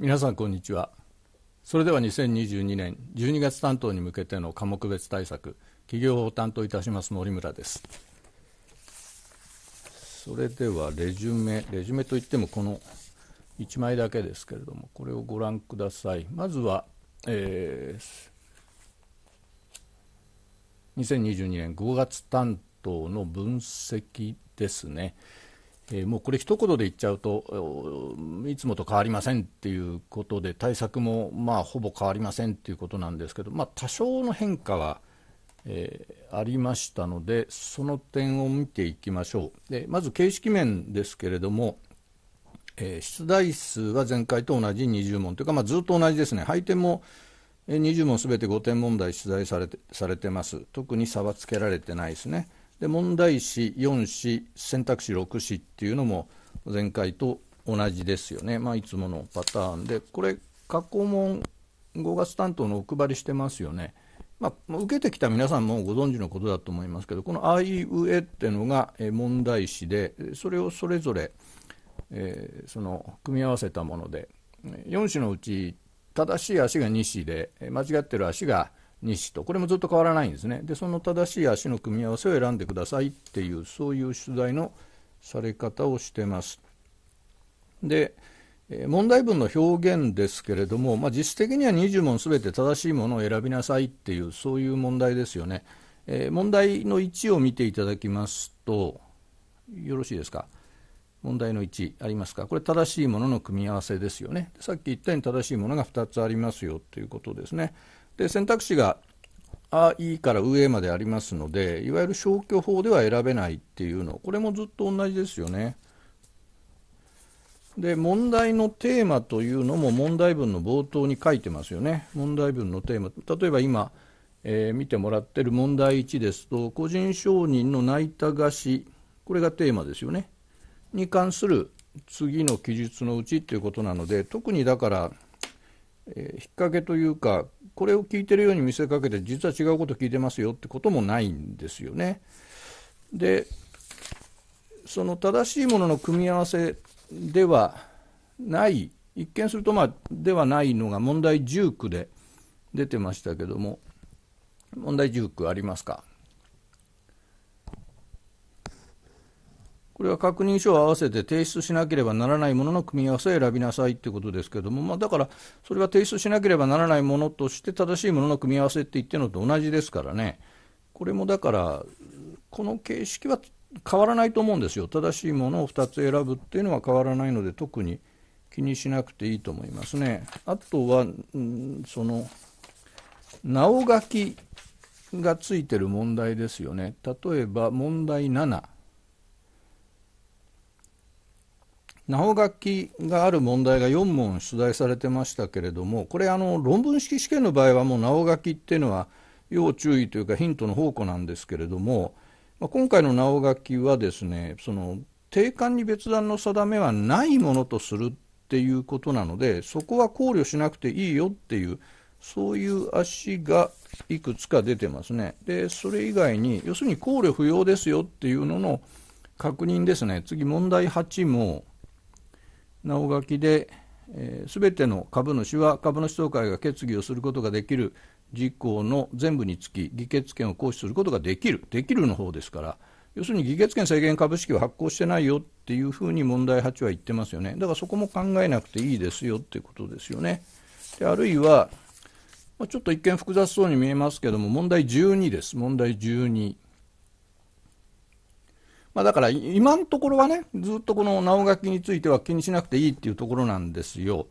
皆さんこんにちはそれでは2022年12月担当に向けての科目別対策企業を担当いたします森村ですそれではレジュメレジュメといってもこの1枚だけですけれどもこれをご覧くださいまずは、えー、2022年5月担当の分析ですね、えー、もうこれ一言で言っちゃうといつもと変わりませんっていうことで対策もまあほぼ変わりませんっていうことなんですけど、まあ、多少の変化は、えー、ありましたのでその点を見ていきましょうでまず形式面ですけれども、えー、出題数は前回と同じ20問というか、まあ、ずっと同じですね配点も20問すべて5点問題出題されてされてます特に差はつけられてないですね。で問題詞4詞選択肢6詞っていうのも前回と同じですよね、まあ、いつものパターンでこれ過去問5月担当のお配りしてますよね、まあ、受けてきた皆さんもご存知のことだと思いますけどこの「あいうえ」っていうのが問題詞でそれをそれぞれ、えー、その組み合わせたもので4詞のうち正しい足が2詞で間違ってる足が西とこれもずっと変わらないんですねでその正しい足の組み合わせを選んでくださいっていうそういう取材のされ方をしてますで問題文の表現ですけれども、まあ、実質的には20問全て正しいものを選びなさいっていうそういう問題ですよね、えー、問題の1を見ていただきますとよろしいですか問題の1ありますかこれ正しいものの組み合わせですよねさっき言ったように正しいものが2つありますよということですねで選択肢が「あ」「い」から「上」までありますのでいわゆる消去法では選べないっていうのこれもずっと同じですよね。で問題のテーマというのも問題文の冒頭に書いてますよね。問題文のテーマ例えば今、えー、見てもらってる問題1ですと個人承認の泣いた菓子これがテーマですよね。に関する次の記述のうちということなので特にだから、えー、引っ掛けというかこれを聞いてるように見せかけて実は違うこと聞いてますよってこともないんですよね。でその正しいものの組み合わせではない一見するとまあではないのが問題19で出てましたけども問題19ありますかこれは確認書を合わせて提出しなければならないものの組み合わせを選びなさいということですけれども、まあ、だからそれは提出しなければならないものとして正しいものの組み合わせって言ってるのと同じですからね、これもだから、この形式は変わらないと思うんですよ、正しいものを2つ選ぶっていうのは変わらないので、特に気にしなくていいと思いますね。あとは、ん、その名お、書きがついてる問題ですよね。例えば問題7。なお書きがある問題が4問出題されてましたけれどもこれあの論文式試験の場合はもうナ書きっていうのは要注意というかヒントの宝庫なんですけれども、まあ、今回のなお書きはですねその定款に別段の定めはないものとするっていうことなのでそこは考慮しなくていいよっていうそういう足がいくつか出てますねでそれ以外に要するに考慮不要ですよっていうのの確認ですね次問題8もなお書きで、えー、全ての株主は株主総会が決議をすることができる事項の全部につき議決権を行使することができるできるの方ですから要するに議決権制限株式を発行してないよっていうふうに問題8は言ってますよねだからそこも考えなくていいですよっていうことですよねであるいは、まちょっと一見複雑そうに見えますけども問題12です問題12まあ、だから今のところはね、ずっとこの直書きについては気にしなくていいっていうところなんですよ。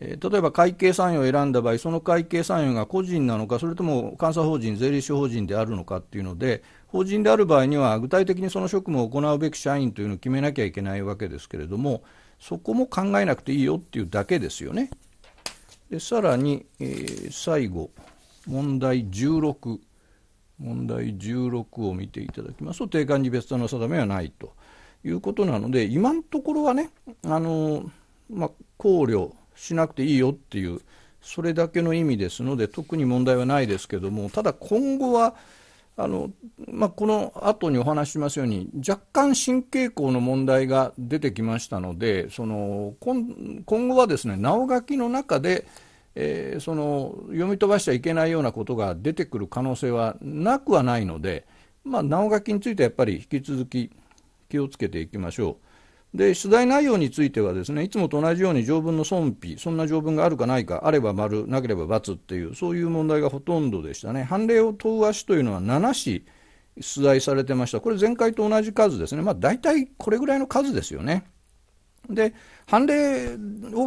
え例えば会計参与を選んだ場合、その会計参与が個人なのか、それとも監査法人、税理士法人であるのかっていうので、法人である場合には、具体的にその職務を行うべき社員というのを決めなきゃいけないわけですけれども、そこも考えなくていいよっていうだけですよね。でさらに、えー、最後、問題16。問題16を見ていただきますと、定款に別段の定めはないということなので、今のところはね、あのまあ、考慮しなくていいよっていう、それだけの意味ですので、特に問題はないですけども、ただ今後は、あのまあ、この後にお話しますように若干、新傾向の問題が出てきましたのでその今今後はですねお書きの中でえー、その読み飛ばしちゃいけないようなことが出てくる可能性はなくはないので、まあ、直書きについてはやっぱり引き続き気をつけていきましょう。で、出題内容についてはですね、いつもと同じように条文の損否、そんな条文があるかないか、あれば丸、なければ×っていう、そういう問題がほとんどでしたね。判例を問う足というのは7紙出題されてました。これ前回と同じ数ですね。まあ大体これぐらいの数ですよね。で、判例を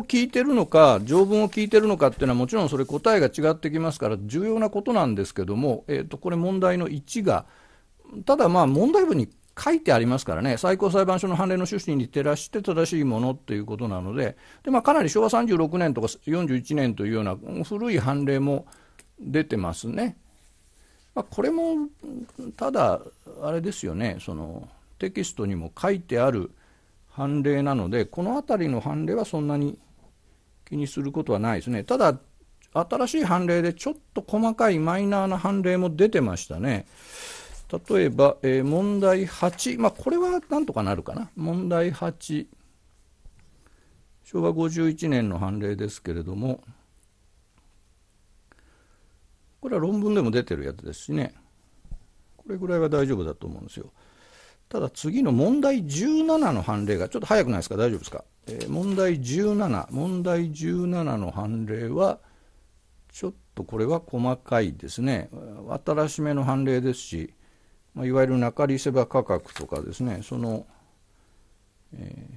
聞いてるのか、条文を聞いてるのかっていうのは、もちろんそれ答えが違ってきますから、重要なことなんですけども、えー、とこれ、問題の1が、ただまあ、問題文に書いてありますからね、最高裁判所の判例の趣旨に照らして正しいものっていうことなので、でまあ、かなり昭和36年とか41年というような古い判例も出てますね。まあ、これも、ただ、あれですよね、そのテキストにも書いてある、判例なので、この辺りの判例はそんなに気にすることはないですね。ただ、新しい判例でちょっと細かいマイナーな判例も出てましたね。例えば、えー、問題8、まあ、これはなんとかなるかな。問題8、昭和51年の判例ですけれども、これは論文でも出てるやつですしね。これぐらいは大丈夫だと思うんですよ。ただ次の問題17の判例がちょっと早くないですか大丈夫ですか、えー、問題17問題17の判例はちょっとこれは細かいですね新しめの判例ですし、まあ、いわゆる中利せば価格とかですねその、え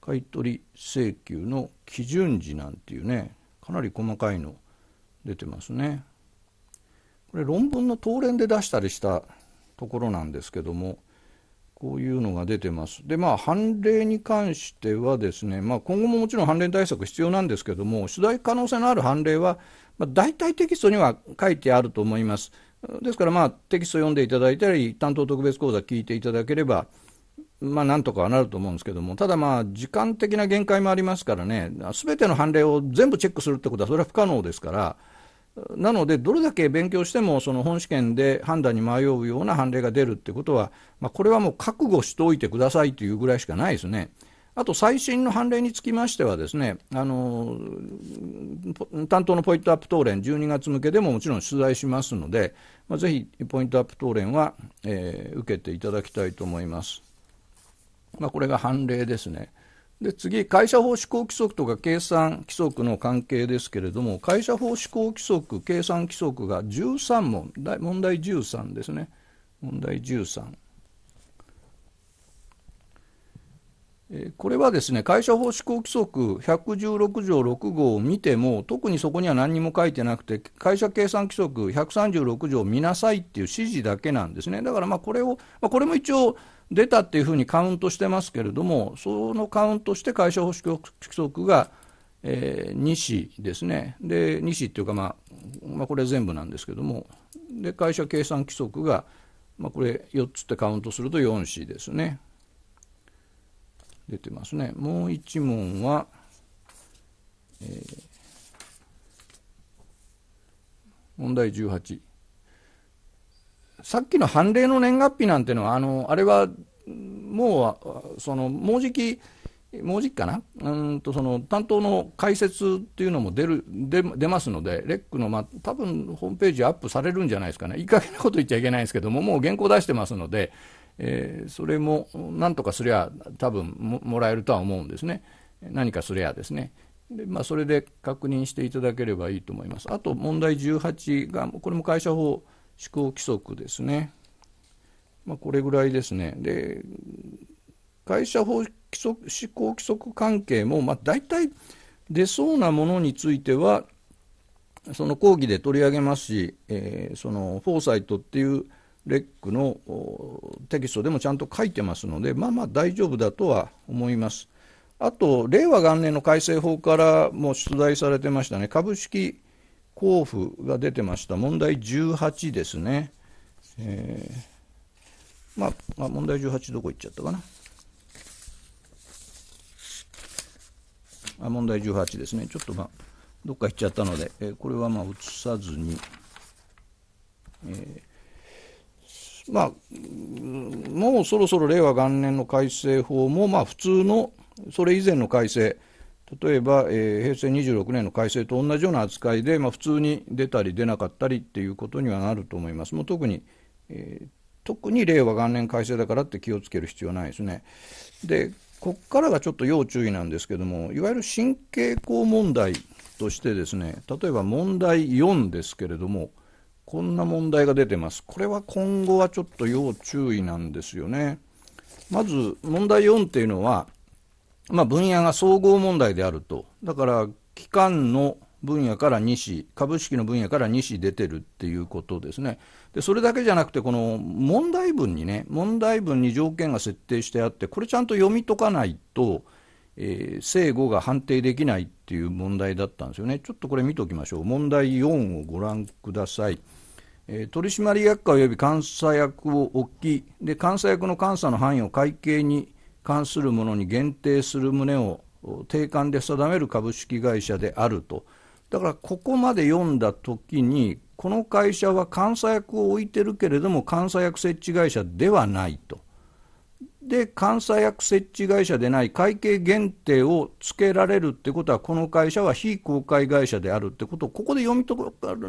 ー、買取請求の基準時なんていうねかなり細かいの出てますねこれ論文の答練で出したりしたところなんですけども、こういうのが出てます。で、まあ、判例に関してはですね、まあ、今後ももちろん判例対策必要なんですけども、取材可能性のある判例は、まあ、大体テキストには書いてあると思います。ですから、まあ、テキスト読んでいただいたり、担当特別講座聞いていただければ、まあ、なんとかはなると思うんですけども、ただまあ、時間的な限界もありますからね、すべての判例を全部チェックするってことは、それは不可能ですから、なので、どれだけ勉強しても、その本試験で判断に迷うような判例が出るってことは、まあ、これはもう覚悟しておいてくださいというぐらいしかないですね。あと最新の判例につきましてはですね、あの、担当のポイントアップ答練、12月向けでももちろん取材しますので、まあ、ぜひポイントアップ答練は、えー、受けていただきたいと思います。まあ、これが判例ですね。で次、会社法施行規則とか計算規則の関係ですけれども、会社法施行規則、計算規則が13問、問題13ですね、問題13。これはですね会社法施行規則116条6号を見ても特にそこには何にも書いてなくて会社計算規則136条を見なさいっていう指示だけなんですねだからまあこれを、まあ、これも一応出たっていうふうにカウントしてますけれども、そのカウントして会社保守規則が、えー、2市ですね、で2市っていうか、まあ、まあこれ全部なんですけども、で会社計算規則が、まあ、これ4つってカウントすると4市ですね。出てますね。もう1問は、えー、問題18。さっきの判例の年月日なんてのは、あの、あれは、もう、その、もうじき、もうじきかなうんと、その、担当の解説っていうのも出る、出出ますので、レックの、まあ、多分、ホームページアップされるんじゃないですかね。いい加減なこと言っちゃいけないんですけども、もう原稿出してますので、えー、それも、なんとかすりゃ、多分も、もらえるとは思うんですね。何かすりゃですね。でまあ、それで確認していただければいいと思います。あと問題18が、これも会社法思考規則ですね。まあ、これぐらいですね。で、会社法規則、思考規則関係も、まあ、大体出そうなものについては、その講義で取り上げますし、えー、そのフォーサイトっていうレックのテキストでもちゃんと書いてますので、まあまあ大丈夫だとは思います。あと、令和元年の改正法からも出題されてましたね、株式交付が出てました、問題18ですね、えー、まあ、まあ、問題18、どこ行っちゃったかな。あ問題18ですね、ちょっとまあ、どっか行っちゃったので、えー、これはまあ、移さずに、えー、まあ、もうそろそろ令和元年の改正法も、まあ、普通の、それ以前の改正、例えば、えー、平成26年の改正と同じような扱いで、まあ、普通に出たり出なかったりっていうことにはなると思います。もう特に、えー、特に令和元年改正だからって気をつける必要はないですね。で、こっからがちょっと要注意なんですけども、いわゆる神経口問題としてですね、例えば問題4ですけれども、こんな問題が出てます。これは今後はちょっと要注意なんですよね。まず問題4っていうのは、まあ、分野が総合問題であると。だから、機関の分野から2市、株式の分野から2市出てるっていうことですね。で、それだけじゃなくて、この問題文にね、問題文に条件が設定してあって、これちゃんと読み解かないと、えー、正誤が判定できないっていう問題だったんですよね。ちょっとこれ見ておきましょう。問題4をご覧ください。え取締役会及び監査役を置き、で、監査役の監査の範囲を会計に関するものに限定する旨を定款で定める株式会社であると。だからここまで読んだ時にこの会社は監査役を置いてるけれども監査役設置会社ではないと。で監査役設置会社でない会計限定をつけられるってことはこの会社は非公開会社であるってことをここで読み取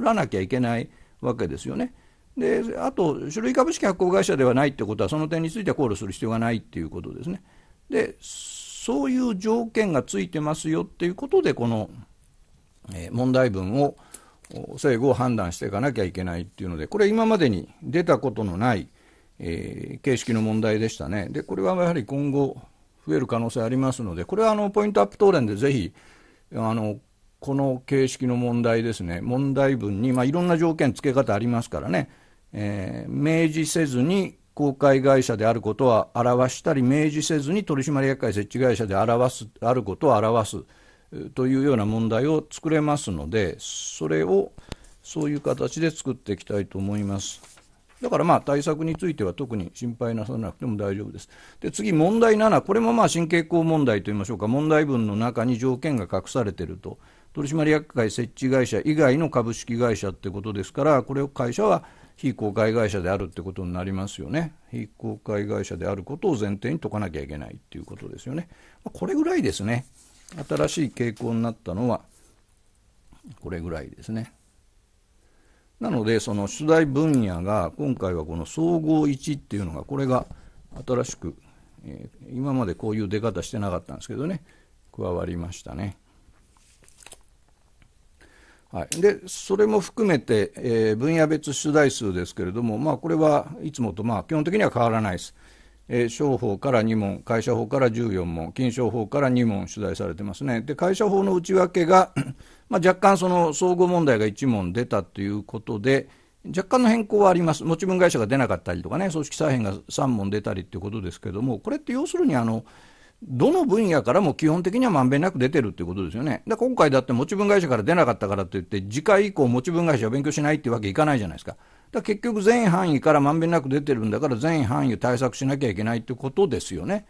らなきゃいけないわけですよね。であと、種類株式発行会社ではないってことは、その点については考慮する必要がないっていうことですね。で、そういう条件がついてますよっていうことで、この、え問題文を、正誤を判断していかなきゃいけないっていうので、これ今までに出たことのない、えー、形式の問題でしたね。で、これはやはり今後、増える可能性ありますので、これはあのポイントアップ答弁でぜひ、あのこの形式の問題ですね、問題文に、まあ、いろんな条件、付け方ありますからね、えー、明示せずに公開会社であることは表したり明示せずに取締役会設置会社で表すあることを表すというような問題を作れますのでそれをそういう形で作っていきたいと思います。だからまあ対策については特に心配なさなくても大丈夫です。で次、問題7、これもまあ神経項問題といいましょうか、問題文の中に条件が隠されていると、取締役会設置会社以外の株式会社ということですから、これを会社は非公開会社であるってことになりますよね。非公開会社であることを前提に解かなきゃいけないっていうことですよね。これぐらいですね。新しい傾向になったのは、これぐらいですね。なので、その出題分野が、今回はこの総合1っていうのが、これが新しく、え今までこういう出方してなかったんですけどね、加わりましたね。はい、でそれも含めて、えー、分野別取材数ですけれども、まあ、これはいつもと、まあ、基本的には変わらないです、えー、商法から2問、会社法から14問、金商法から2問取材されてますね、で会社法の内訳が まあ、若干、その総合問題が1問出たということで、若干の変更はあります、持ち分会社が出なかったりとかね、組織再編が3問出たりということですけれども、これって要するにあの、どの分野からも基本的にはまんべんなく出てるってことですよね。で、今回だって持ち分会社から出なかったからといって、次回以降持ち分会社を勉強しないってわけいかないじゃないですか。だ結局全範囲からまんべんなく出てるんだから全範囲対策しなきゃいけないってことですよね。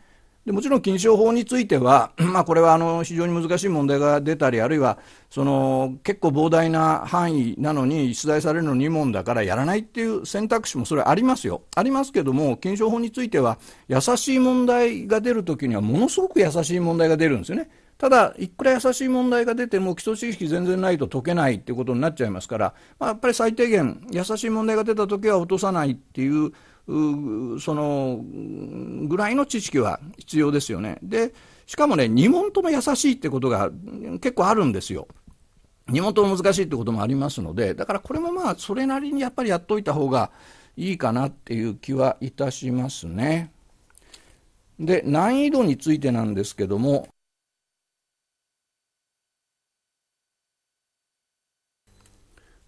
でもちろん禁証法については、まあ、これはあの非常に難しい問題が出たりあるいはその結構膨大な範囲なのに出題されるの2問だからやらないっていう選択肢もそれありますよありますけども禁証法については優しい問題が出るときにはものすごく優しい問題が出るんですよね。ただ、いくら優しい問題が出ても基礎知識全然ないと解けないっていうことになっちゃいますから、まあ、やっぱり最低限優しい問題が出た時は落とさないっていうそのぐらいの知識は必要ですよね。で、しかもね、2問とも優しいってことが結構あるんですよ。2問とも難しいってこともありますので、だからこれもまあ、それなりにやっぱりやっといた方がいいかなっていう気はいたしますね。で、難易度についてなんですけども、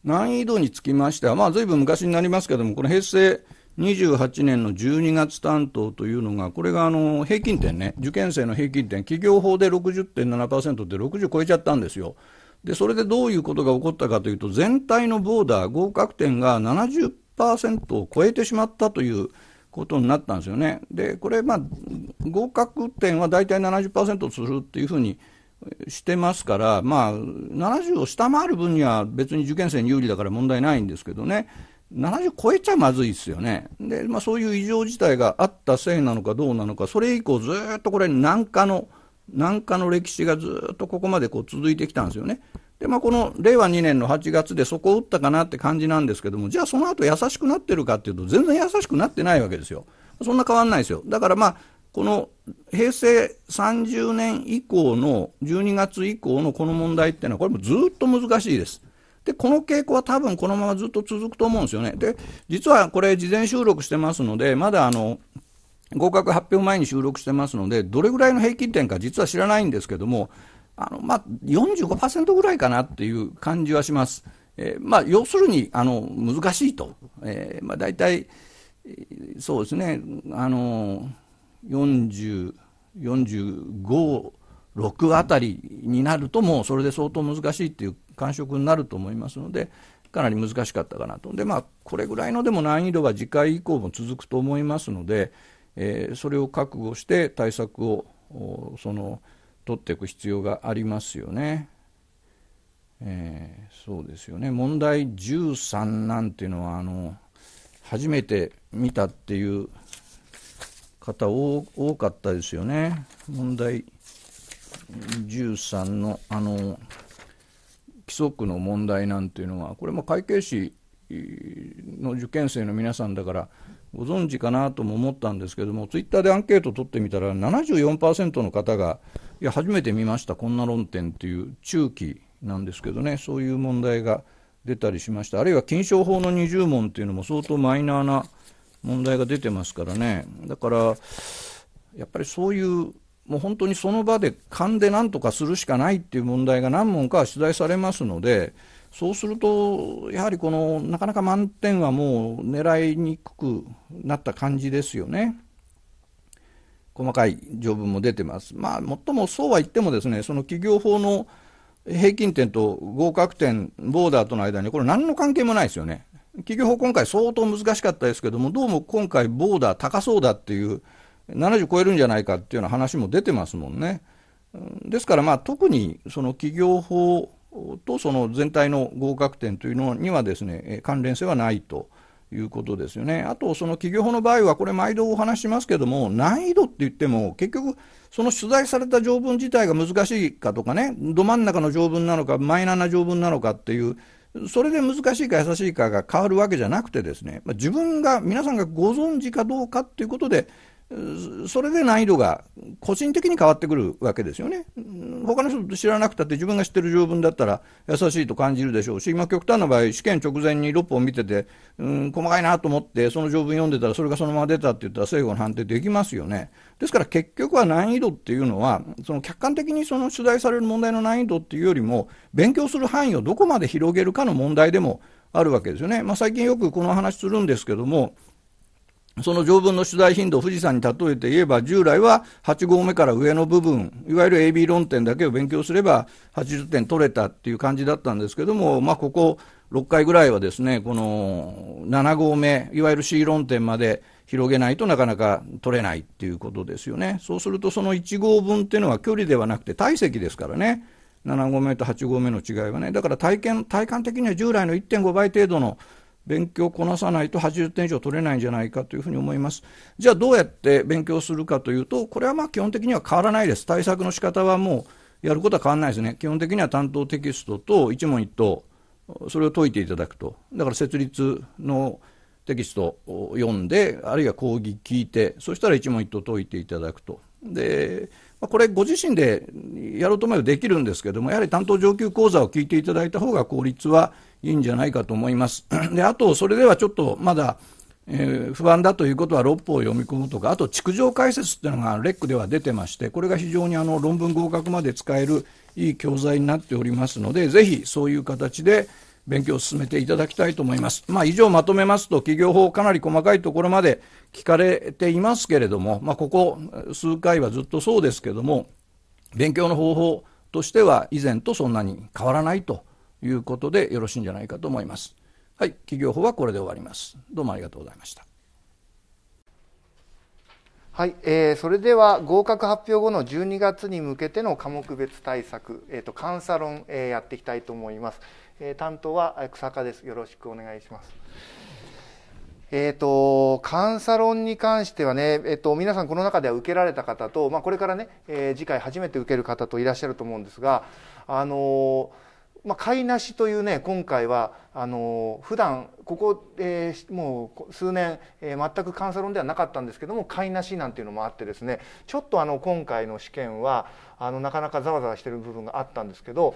難易度につきましては、まあ、随分昔になりますけども、この平成28年の12月担当というのが、これがあの平均点ね、受験生の平均点、企業法で60.7%って60超えちゃったんですよ。で、それでどういうことが起こったかというと、全体のボーダー、合格点が70%を超えてしまったということになったんですよね。で、これ、まあ、合格点は大体70%するっていうふうにしてますから、まあ、70を下回る分には別に受験生に有利だから問題ないんですけどね。70超えちゃまずいですよね。で、まあそういう異常事態があったせいなのかどうなのか、それ以降ずっとこれ南下の、南下の歴史がずっとここまでこう続いてきたんですよね。で、まあこの令和2年の8月でそこを打ったかなって感じなんですけども、じゃあその後優しくなってるかっていうと全然優しくなってないわけですよ。そんな変わんないですよ。だからまあ、この平成30年以降の12月以降のこの問題っていうのはこれもずっと難しいです。で、この傾向は多分このままずっと続くと思うんですよね。で、実はこれ事前収録してますので、まだあの、合格発表前に収録してますので、どれぐらいの平均点か実は知らないんですけども、あの、まあ、45%ぐらいかなっていう感じはします。えー、まあ、要するに、あの、難しいと。えー、まあ、大体、そうですね、あの、40、45、6あたりになるともうそれで相当難しいっていう感触になると思いますので、かなり難しかったかなと。で、まあ、これぐらいのでも難易度は次回以降も続くと思いますので、えー、それを覚悟して対策を、その、取っていく必要がありますよね。えー、そうですよね。問題13なんていうのは、あの、初めて見たっていう方多かったですよね。問題13の、あの、則の問題なんていうのは、これも会計士の受験生の皆さんだから、ご存知かなとも思ったんですけども、ツイッターでアンケートを取ってみたら74、の方が、いや、初めて見ました、こんな論点っていう中期なんですけどね、そういう問題が出たりしました、あるいは金賞法の20問っていうのも相当マイナーな問題が出てますからね、だから、やっぱりそういうもう本当にその場で勘で何とかするしかないっていう問題が何問か取材されますので、そうすると、やはりこのなかなか満点はもう狙いにくくなった感じですよね。細かい条文も出てます。まあ、もっともそうは言ってもですね、その企業法の平均点と合格点、ボーダーとの間に、これ何の関係もないですよね。企業法今回相当難しかったですけども、どうも今回ボーダー高そうだっていう、70超えるんじゃないかっていうような話も出てますもんね。ですから、まあ、特にその企業法とその全体の合格点というのにはですね関連性はないということですよね。あと、その企業法の場合は、これ、毎度お話しますけども、難易度って言っても、結局、その取材された条文自体が難しいかとかね、ど真ん中の条文なのか、マイナーな条文なのかっていう、それで難しいか優しいかが変わるわけじゃなくてですね、自分が、皆さんがご存知かどうかっていうことで、それで難易度が個人的に変わってくるわけですよね。他の人と知らなくたって自分が知ってる条文だったら優しいと感じるでしょうし、今極端な場合、試験直前に6本見てて、うん、細かいなと思ってその条文読んでたらそれがそのまま出たって言ったら正誤の判定できますよね。ですから結局は難易度っていうのは、その客観的にその取材される問題の難易度っていうよりも、勉強する範囲をどこまで広げるかの問題でもあるわけですよね。まあ、最近よくこの話するんですけども、その条文の取材頻度を富士山に例えて言えば、従来は8合目から上の部分、いわゆる AB 論点だけを勉強すれば80点取れたっていう感じだったんですけども、まあ、ここ6回ぐらいはですね、この7合目、いわゆる C 論点まで広げないとなかなか取れないっていうことですよね。そうするとその1合分っていうのは距離ではなくて体積ですからね。7合目と8合目の違いはね。だから体験、体感的には従来の1.5倍程度の勉強をこなさないと80点以上取れないんじゃないかというふうに思います。じゃあどうやって勉強するかというと、これはまあ基本的には変わらないです。対策の仕方はもうやることは変わらないですね。基本的には担当テキストと一問一答、それを解いていただくと。だから設立のテキストを読んで、あるいは講義聞いて、そしたら一問一答解いていただくと。で、これご自身でやろうと思えばできるんですけども、やはり担当上級講座を聞いていただいた方が効率はいいんじゃないかと思います。で、あと、それではちょっとまだ、えー、不安だということは六歩を読み込むとか、あと、築城解説っていうのがレックでは出てまして、これが非常にあの論文合格まで使えるいい教材になっておりますので、ぜひそういう形で勉強を進めていただきたいと思います。まあ、以上まとめますと、企業法かなり細かいところまで聞かれていますけれども、まあ、ここ数回はずっとそうですけれども、勉強の方法としては以前とそんなに変わらないということでよろしいんじゃないかと思います。はい、企業法はこれで終わります。どうもありがとうございました。はい、えー、それでは合格発表後の12月に向けての科目別対策、えーと、監査論、えー、やっていきたいと思います。えー、担当は草加です。よろしくお願いします。えーと、監査論に関してはね、えーと、と皆さん、この中では受けられた方と、まあ、これからね、えー、次回初めて受ける方といらっしゃると思うんですが、あのーまあ、買いなしというね今回はあの普段ここ、えー、もう数年、えー、全く監査論ではなかったんですけども買いなしなんていうのもあってですねちょっとあの今回の試験はあのなかなかざわざわしてる部分があったんですけど、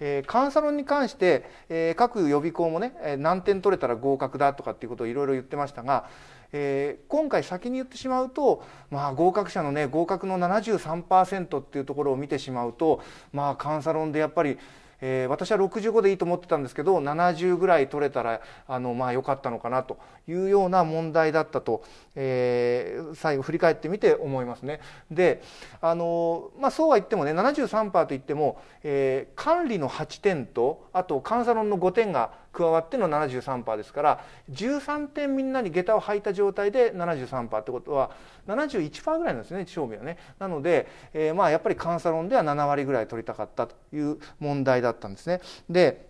えー、監査論に関して、えー、各予備校もね何点取れたら合格だとかっていうことをいろいろ言ってましたが。えー、今回先に言ってしまうと、まあ、合格者のね合格の73%っていうところを見てしまうとまあ監査論でやっぱりえー、私は65でいいと思ってたんですけど70ぐらい取れたらあの、まあ、良かったのかなというような問題だったと、えー、最後振り返ってみて思いますね。であの、まあ、そうは言ってもね73%といっても、えー、管理の8点とあとカンサロンの5点が加わっての73%ですから13点みんなに下駄を履いた状態で73%ってことは71%ぐらいなんですね勝負はね。なので、えー、まあやっぱり監査論では7割ぐらい取りたかったという問題だったんですね。で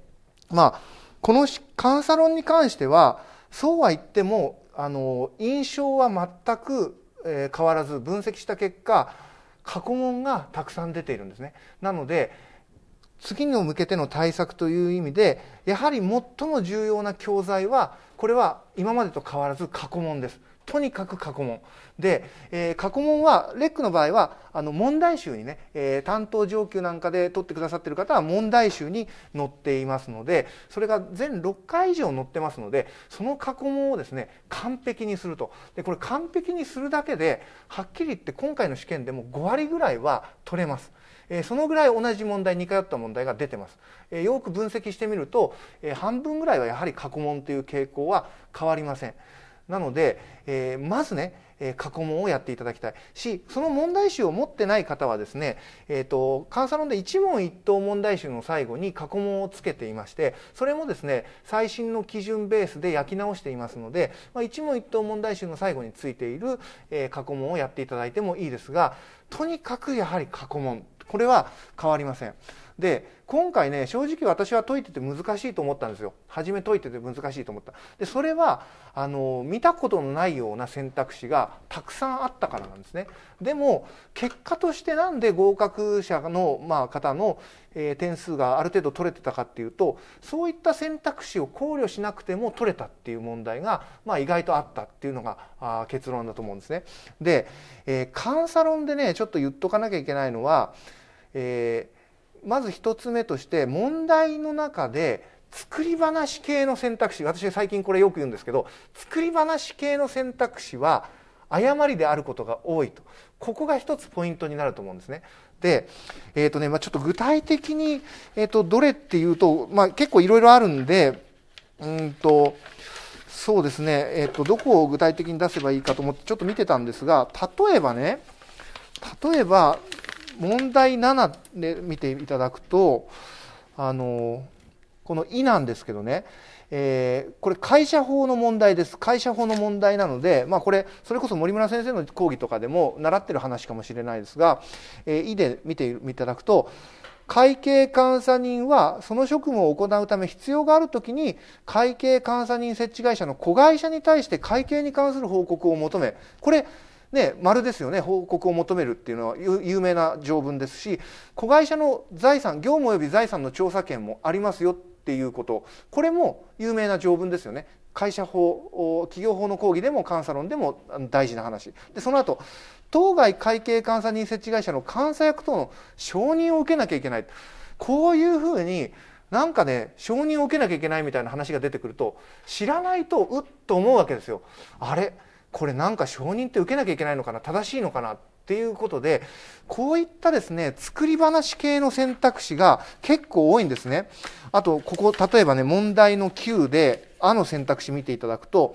まあこの監査論に関してはそうは言ってもあの印象は全く、変わらず分析した結果過去問がたくさん出ているんですね。なので次に向けての対策という意味でやはり最も重要な教材はこれは今までと変わらず過去問ですとにかく過去問で、えー、過去問はレックの場合はあの問題集にね、えー、担当上級なんかで取ってくださってる方は問題集に載っていますのでそれが全6回以上載ってますのでその過去問をですね完璧にするとでこれ完璧にするだけではっきり言って今回の試験でも5割ぐらいは取れます。えそのぐらい同じ問題似通った問題が出てます、えよく分析してみると、え半分ぐらいはやはり過去問という傾向は変わりませんなので、えまずね過去問をやっていただきたいしその問題集を持ってない方はですね、えーと、と監査論で一問一答問題集の最後に過去問をつけていましてそれもですね最新の基準ベースで焼き直していますので、まあ、一問一答問題集の最後についている、えー、過去問をやっていただいてもいいですがとにかくやはり過去問これは変わりません。で今回ね正直私は解いてて難しいと思ったんですよ初め解いてて難しいと思ったでそれはあの見たことのないような選択肢がたくさんあったからなんですねでも結果としてなんで合格者の、まあ、方の、えー、点数がある程度取れてたかっていうとそういった選択肢を考慮しなくても取れたっていう問題が、まあ、意外とあったっていうのがあ結論だと思うんですねで、えー、監査論でねちょっと言っとかなきゃいけないのはえー、まず1つ目として問題の中で作り話系の選択肢私最近これよく言うんですけど作り話系の選択肢は誤りであることが多いとここが一つポイントになると思うんですね。で、えーとねまあ、ちょっと具体的に、えーと、どれっていうと、まあ、結構いろいろあるんでうんとそうですね、えーとどこを具体的に出せばいいかと思ってちょっと見てたんですが例えばね例えば問題7で見ていただくとあのこの「い」なんですけどね、えー、これ会社法の問題です会社法の問題なので、まあ、これそれこそ森村先生の講義とかでも習ってる話かもしれないですが「えー、い」で見ていただくと会計監査人はその職務を行うため必要があるときに会計監査人設置会社の子会社に対して会計に関する報告を求めこれね、丸ですよね報告を求めるっていうのは有名な条文ですし子会社の財産業務及び財産の調査権もありますよっていうことこれも有名な条文ですよね会社法企業法の講義でも監査論でも大事な話でその後当該会計監査人設置会社の監査役等の承認を受けなきゃいけないこういうふうになんかね承認を受けなきゃいけないみたいな話が出てくると知らないとうっと思うわけですよ。あれこれなんか承認って受けなきゃいけないのかな正しいのかなっていうことでこういったですね作り話系の選択肢が結構多いんですねあとここ例えばね問題の9で「あ」の選択肢見ていただくと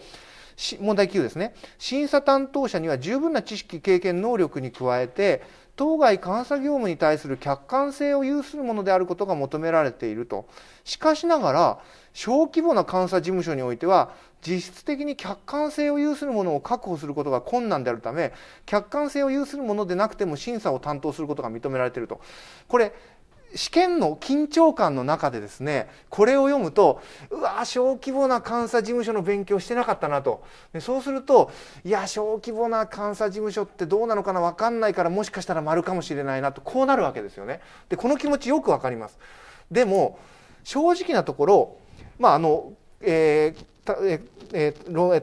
問題9ですね審査担当者には十分な知識経験能力に加えて当該監査業務に対する客観性を有するものであることが求められているとしかしながら小規模な監査事務所においては実質的に客観性を有するものを確保することが困難であるため客観性を有するものでなくても審査を担当することが認められているとこれ試験の緊張感の中でですねこれを読むとうわ小規模な監査事務所の勉強してなかったなとそうするといや小規模な監査事務所ってどうなのかな分かんないからもしかしたら丸かもしれないなとこうなるわけですよね。でこの気持ちよく分かります。でも正直なところまああのえーえ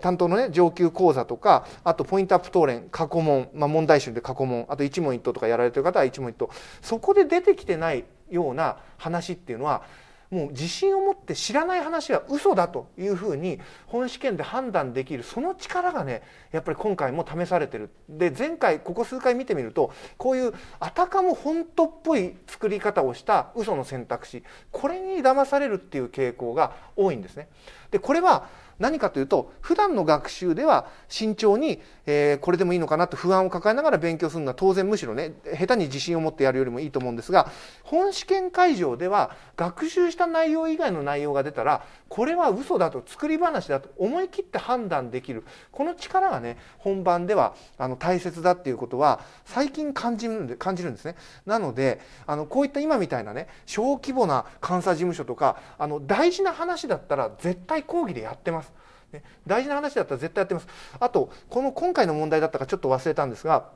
担当のね上級講座とかあとポイントアップ答練過去問、まあ、問題集で過去問あと一問一答とかやられてる方は一問一答そこで出てきてないような話っていうのはもう自信を持って知らない話は嘘だというふうに本試験で判断できるその力がねやっぱり今回も試されてるで前回ここ数回見てみるとこういうあたかも本当っぽい作り方をした嘘の選択肢これに騙されるっていう傾向が多いんですね。でこれは何かというと普段の学習では慎重に、えー、これでもいいのかなと不安を抱えながら勉強するのは当然むしろね下手に自信を持ってやるよりもいいと思うんですが本試験会場では学習した内容以外の内容が出たらこれは嘘だと作り話だと思い切って判断できるこの力がね本番ではあの大切だっていうことは最近感じるんで感じるんですね。なのであのこういった今みたいなね小規模な監査事務所とかあの大事な話だったら絶対講義でやってます。ね、大事な話だったら絶対やってます。あと、この今回の問題だったかちょっと忘れたんですが、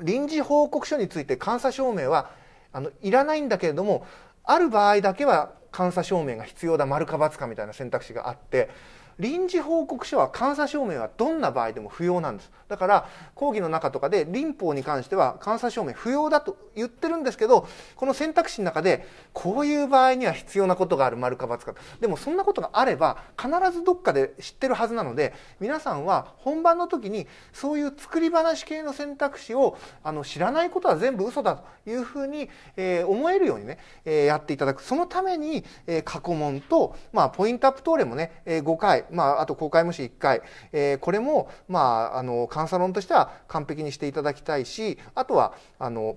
臨時報告書について監査証明はあのいらないんだけれども、ある場合だけは監査証明が必要だ、丸か×かみたいな選択肢があって、臨時報告書は監査証明はどんな場合でも不要なんですだから講義の中とかで臨法に関しては監査証明不要だと言ってるんですけどこの選択肢の中でこういう場合には必要なことがある丸か×かでもそんなことがあれば必ずどっかで知ってるはずなので皆さんは本番の時にそういう作り話系の選択肢をあの知らないことは全部嘘だというふうに、えー、思えるようにね、えー、やっていただくそのために、えー、過去問と、まあ、ポイントアップ等例もね、えー、5回まあ、あと公開無視1回、えー、これも、まあ、あの監査論としては完璧にしていただきたいしあとはあの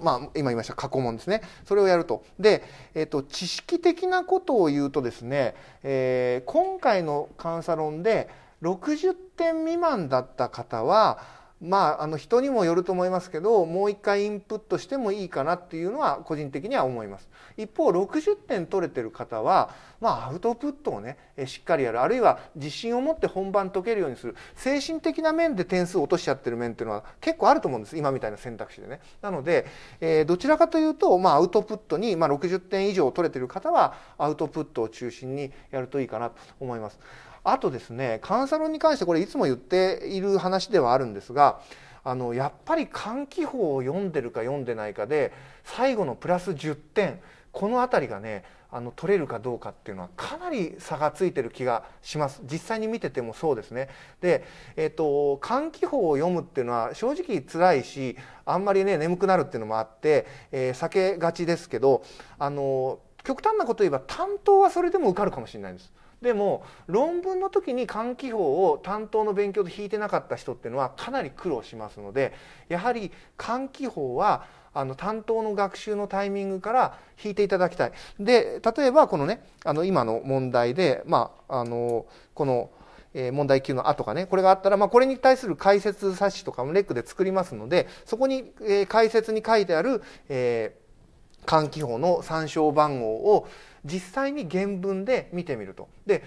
まあ、今言いました過去問ですねそれをやると。で、えーと、と知識的なことを言うとですね、えー、今回の監査論で60点未満だった方はまあ、あの人にもよると思いますけどもう一回インプットしてもいいかなっていうのは個人的には思います一方60点取れてる方は、まあ、アウトプットをねしっかりやるあるいは自信を持って本番解けるようにする精神的な面で点数を落としちゃってる面っていうのは結構あると思うんです今みたいな選択肢でねなので、えー、どちらかというと、まあ、アウトプットに、まあ、60点以上取れてる方はアウトプットを中心にやるといいかなと思います。あとですねカンサロンに関してこれいつも言っている話ではあるんですがあのやっぱり換気法を読んでるか読んでないかで最後のプラス10点この辺りがねあの取れるかどうかっていうのはかなり差がついてる気がします実際に見ててもそうですねで、えーと、換気法を読むっていうのは正直辛いしあんまりね眠くなるっていうのもあって、えー、避けがちですけどあの極端なこと言えば担当はそれでも受かるかもしれないんですでも論文の時に換気法を担当の勉強で引いてなかった人っていうのはかなり苦労しますのでやはり換気法はあの担当の学習のタイミングから引いていただきたい。で例えばこのねあの今の問題で、まあ、あのこの「え問題級の「あ」とかねこれがあったら、まあ、これに対する解説冊子とかもレックで作りますのでそこに、えー、解説に書いてある、え漢記法の参照番号を実際に原文で見てみると。で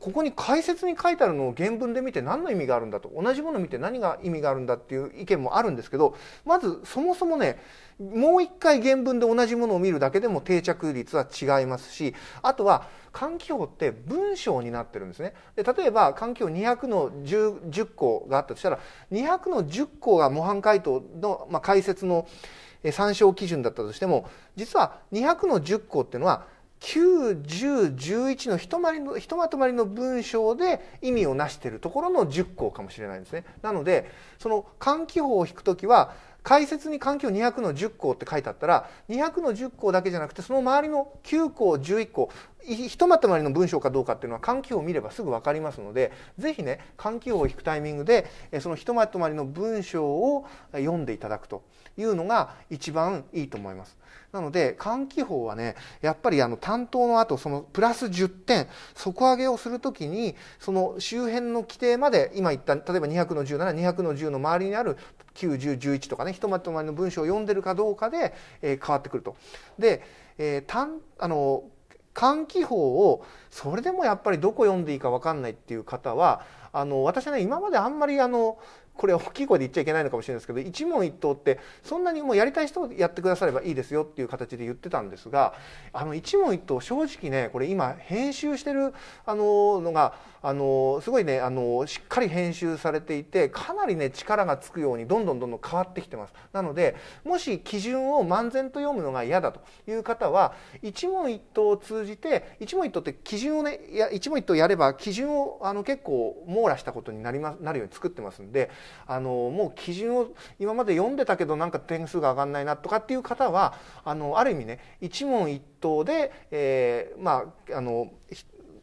ここに解説に書いてあるのを原文で見て何の意味があるんだと同じものを見て何が意味があるんだっていう意見もあるんですけどまずそもそもねもう一回原文で同じものを見るだけでも定着率は違いますしあとは換気法って文章になってるんですねで例えば換気法200の 10, 10, 項があったとしたら200の10項が模範解答の、まあ、解説の参照基準だったとしても実は200の10項っていうのは91011のひとまりのひとまとまりの文章で意味をなしているところの10項かもしれないんですね。なのでその換気法を引くときは解説に気境200の10項って書いてあったら200の10項だけじゃなくてその周りの9項11項ひとまとまりの文章かどうかっていうのは気法を見ればすぐ分かりますので是非ね気法を引くタイミングでそのひとまとまりの文章を読んでいただくと。いうのが一番いいと思います。なので、換気法はね、やっぱりあの担当の後、そのプラス10点、底上げをするときに、その周辺の規定まで、今言った、例えば200の17、200の10の周りにある9、10、11とかね、ひとまとまりの文章を読んでるかどうかで、えー、変わってくると。で、えー、たんあの、換気法をそれでもやっぱりどこ読んでいいか分かんないっていう方はあの私はね今まであんまりあのこれは大きい声で言っちゃいけないのかもしれないですけど一問一答ってそんなにもうやりたい人をやってくださればいいですよっていう形で言ってたんですがあの一問一答正直ねこれ今編集してるあののがあのすごいねあのしっかり編集されていてかなりね力がつくようにどんどんどんどん変わってきてますなのでもし基準を漫然と読むのが嫌だという方は一問一答を通じて一問一答って基準をねや一問一答やれば基準をあの結構網羅したことになりまなるように作ってますんであのもう基準を今まで読んでたけどなんか点数が上がんないなとかっていう方はあのある意味ね一問一答で、えー、まああの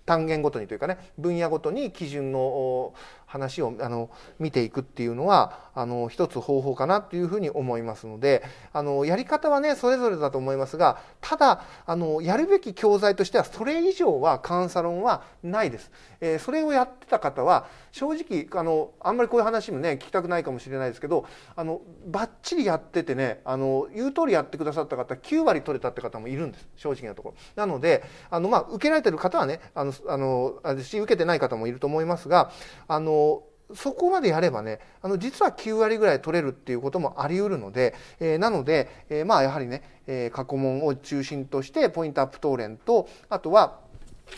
単元ごとにというかね分野ごとに基準の話をあの見ていくっていうのはあの一つ方法かなというふうに思いますのであのやり方はねそれぞれだと思いますがただあのやるべき教材としてはそれ以上はカンサロンはないです。えー、それをやってた方は正直あのあんまりこういう話もね聞きたくないかもしれないですけどあのバッチリやっててねあの言う通りやってくださった方9割取れたって方もいるんです正直なところ。なのであの、まあ、受けられてる方はねあのあの受けてない方もいると思いますがあのそこまでやればね、あの、実は9割ぐらい取れるっていうこともあり得るので、えー、なので、えー、まあ、やはりね、えー、過去問を中心として、ポイントアップ答練と、あとは、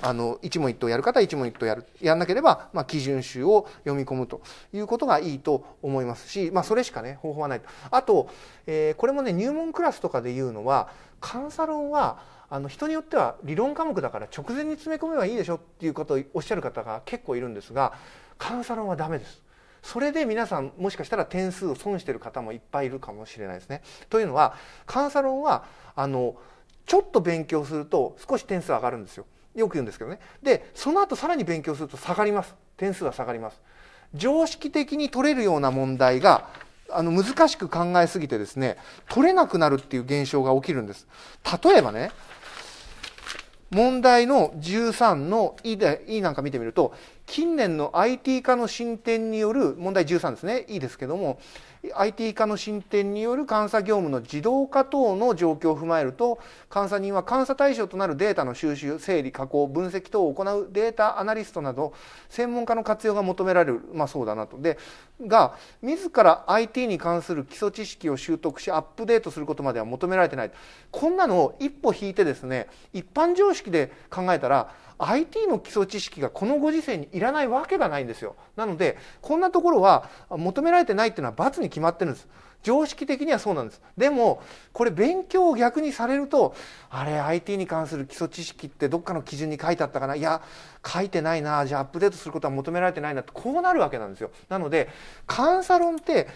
あの、一問一答やる方は一問一答やる、やんなければ、まあ、基準集を読み込むということがいいと思いますし、まあ、それしかね、方法はないと。あと、えー、これもね、入門クラスとかで言うのは、監査論は、あの人によっては理論科目だから直前に詰め込めばいいでしょっていうことをおっしゃる方が結構いるんですがカウンサロンはダメです。それで皆さんもしかしたら点数を損している方もいっぱいいるかもしれないですね。というのはカウンサロンはあのちょっと勉強すると少し点数上がるんですよ。よく言うんですけどね。でその後さらに勉強すると下がります。点数は下がります。常識的に取れるような問題があの難しく考えすぎてですね取れなくなるっていう現象が起きるんです。例えばね問題の13の「E い」なんか見てみると近年の IT 化の進展による問題13ですねいいですけども IT 化の進展による監査業務の自動化等の状況を踏まえると監査人は監査対象となるデータの収集整理加工分析等を行うデータアナリストなど専門家の活用が求められる、まあ、そうだなとでが自ら IT に関する基礎知識を習得しアップデートすることまでは求められてないこんなのを一歩引いてですね一般常識で考えたら IT の基礎知識がこのご時世にいらないわけがないんですよなのでこんなところは求められてないっていうのは罰に決まってるんです常識的にはそうなんですでもこれ勉強を逆にされるとあれ IT に関する基礎知識ってどっかの基準に書いてあったかないや書いてないなじゃあアップデートすることは求められてないなとこうなるわけなんですよなので監査論って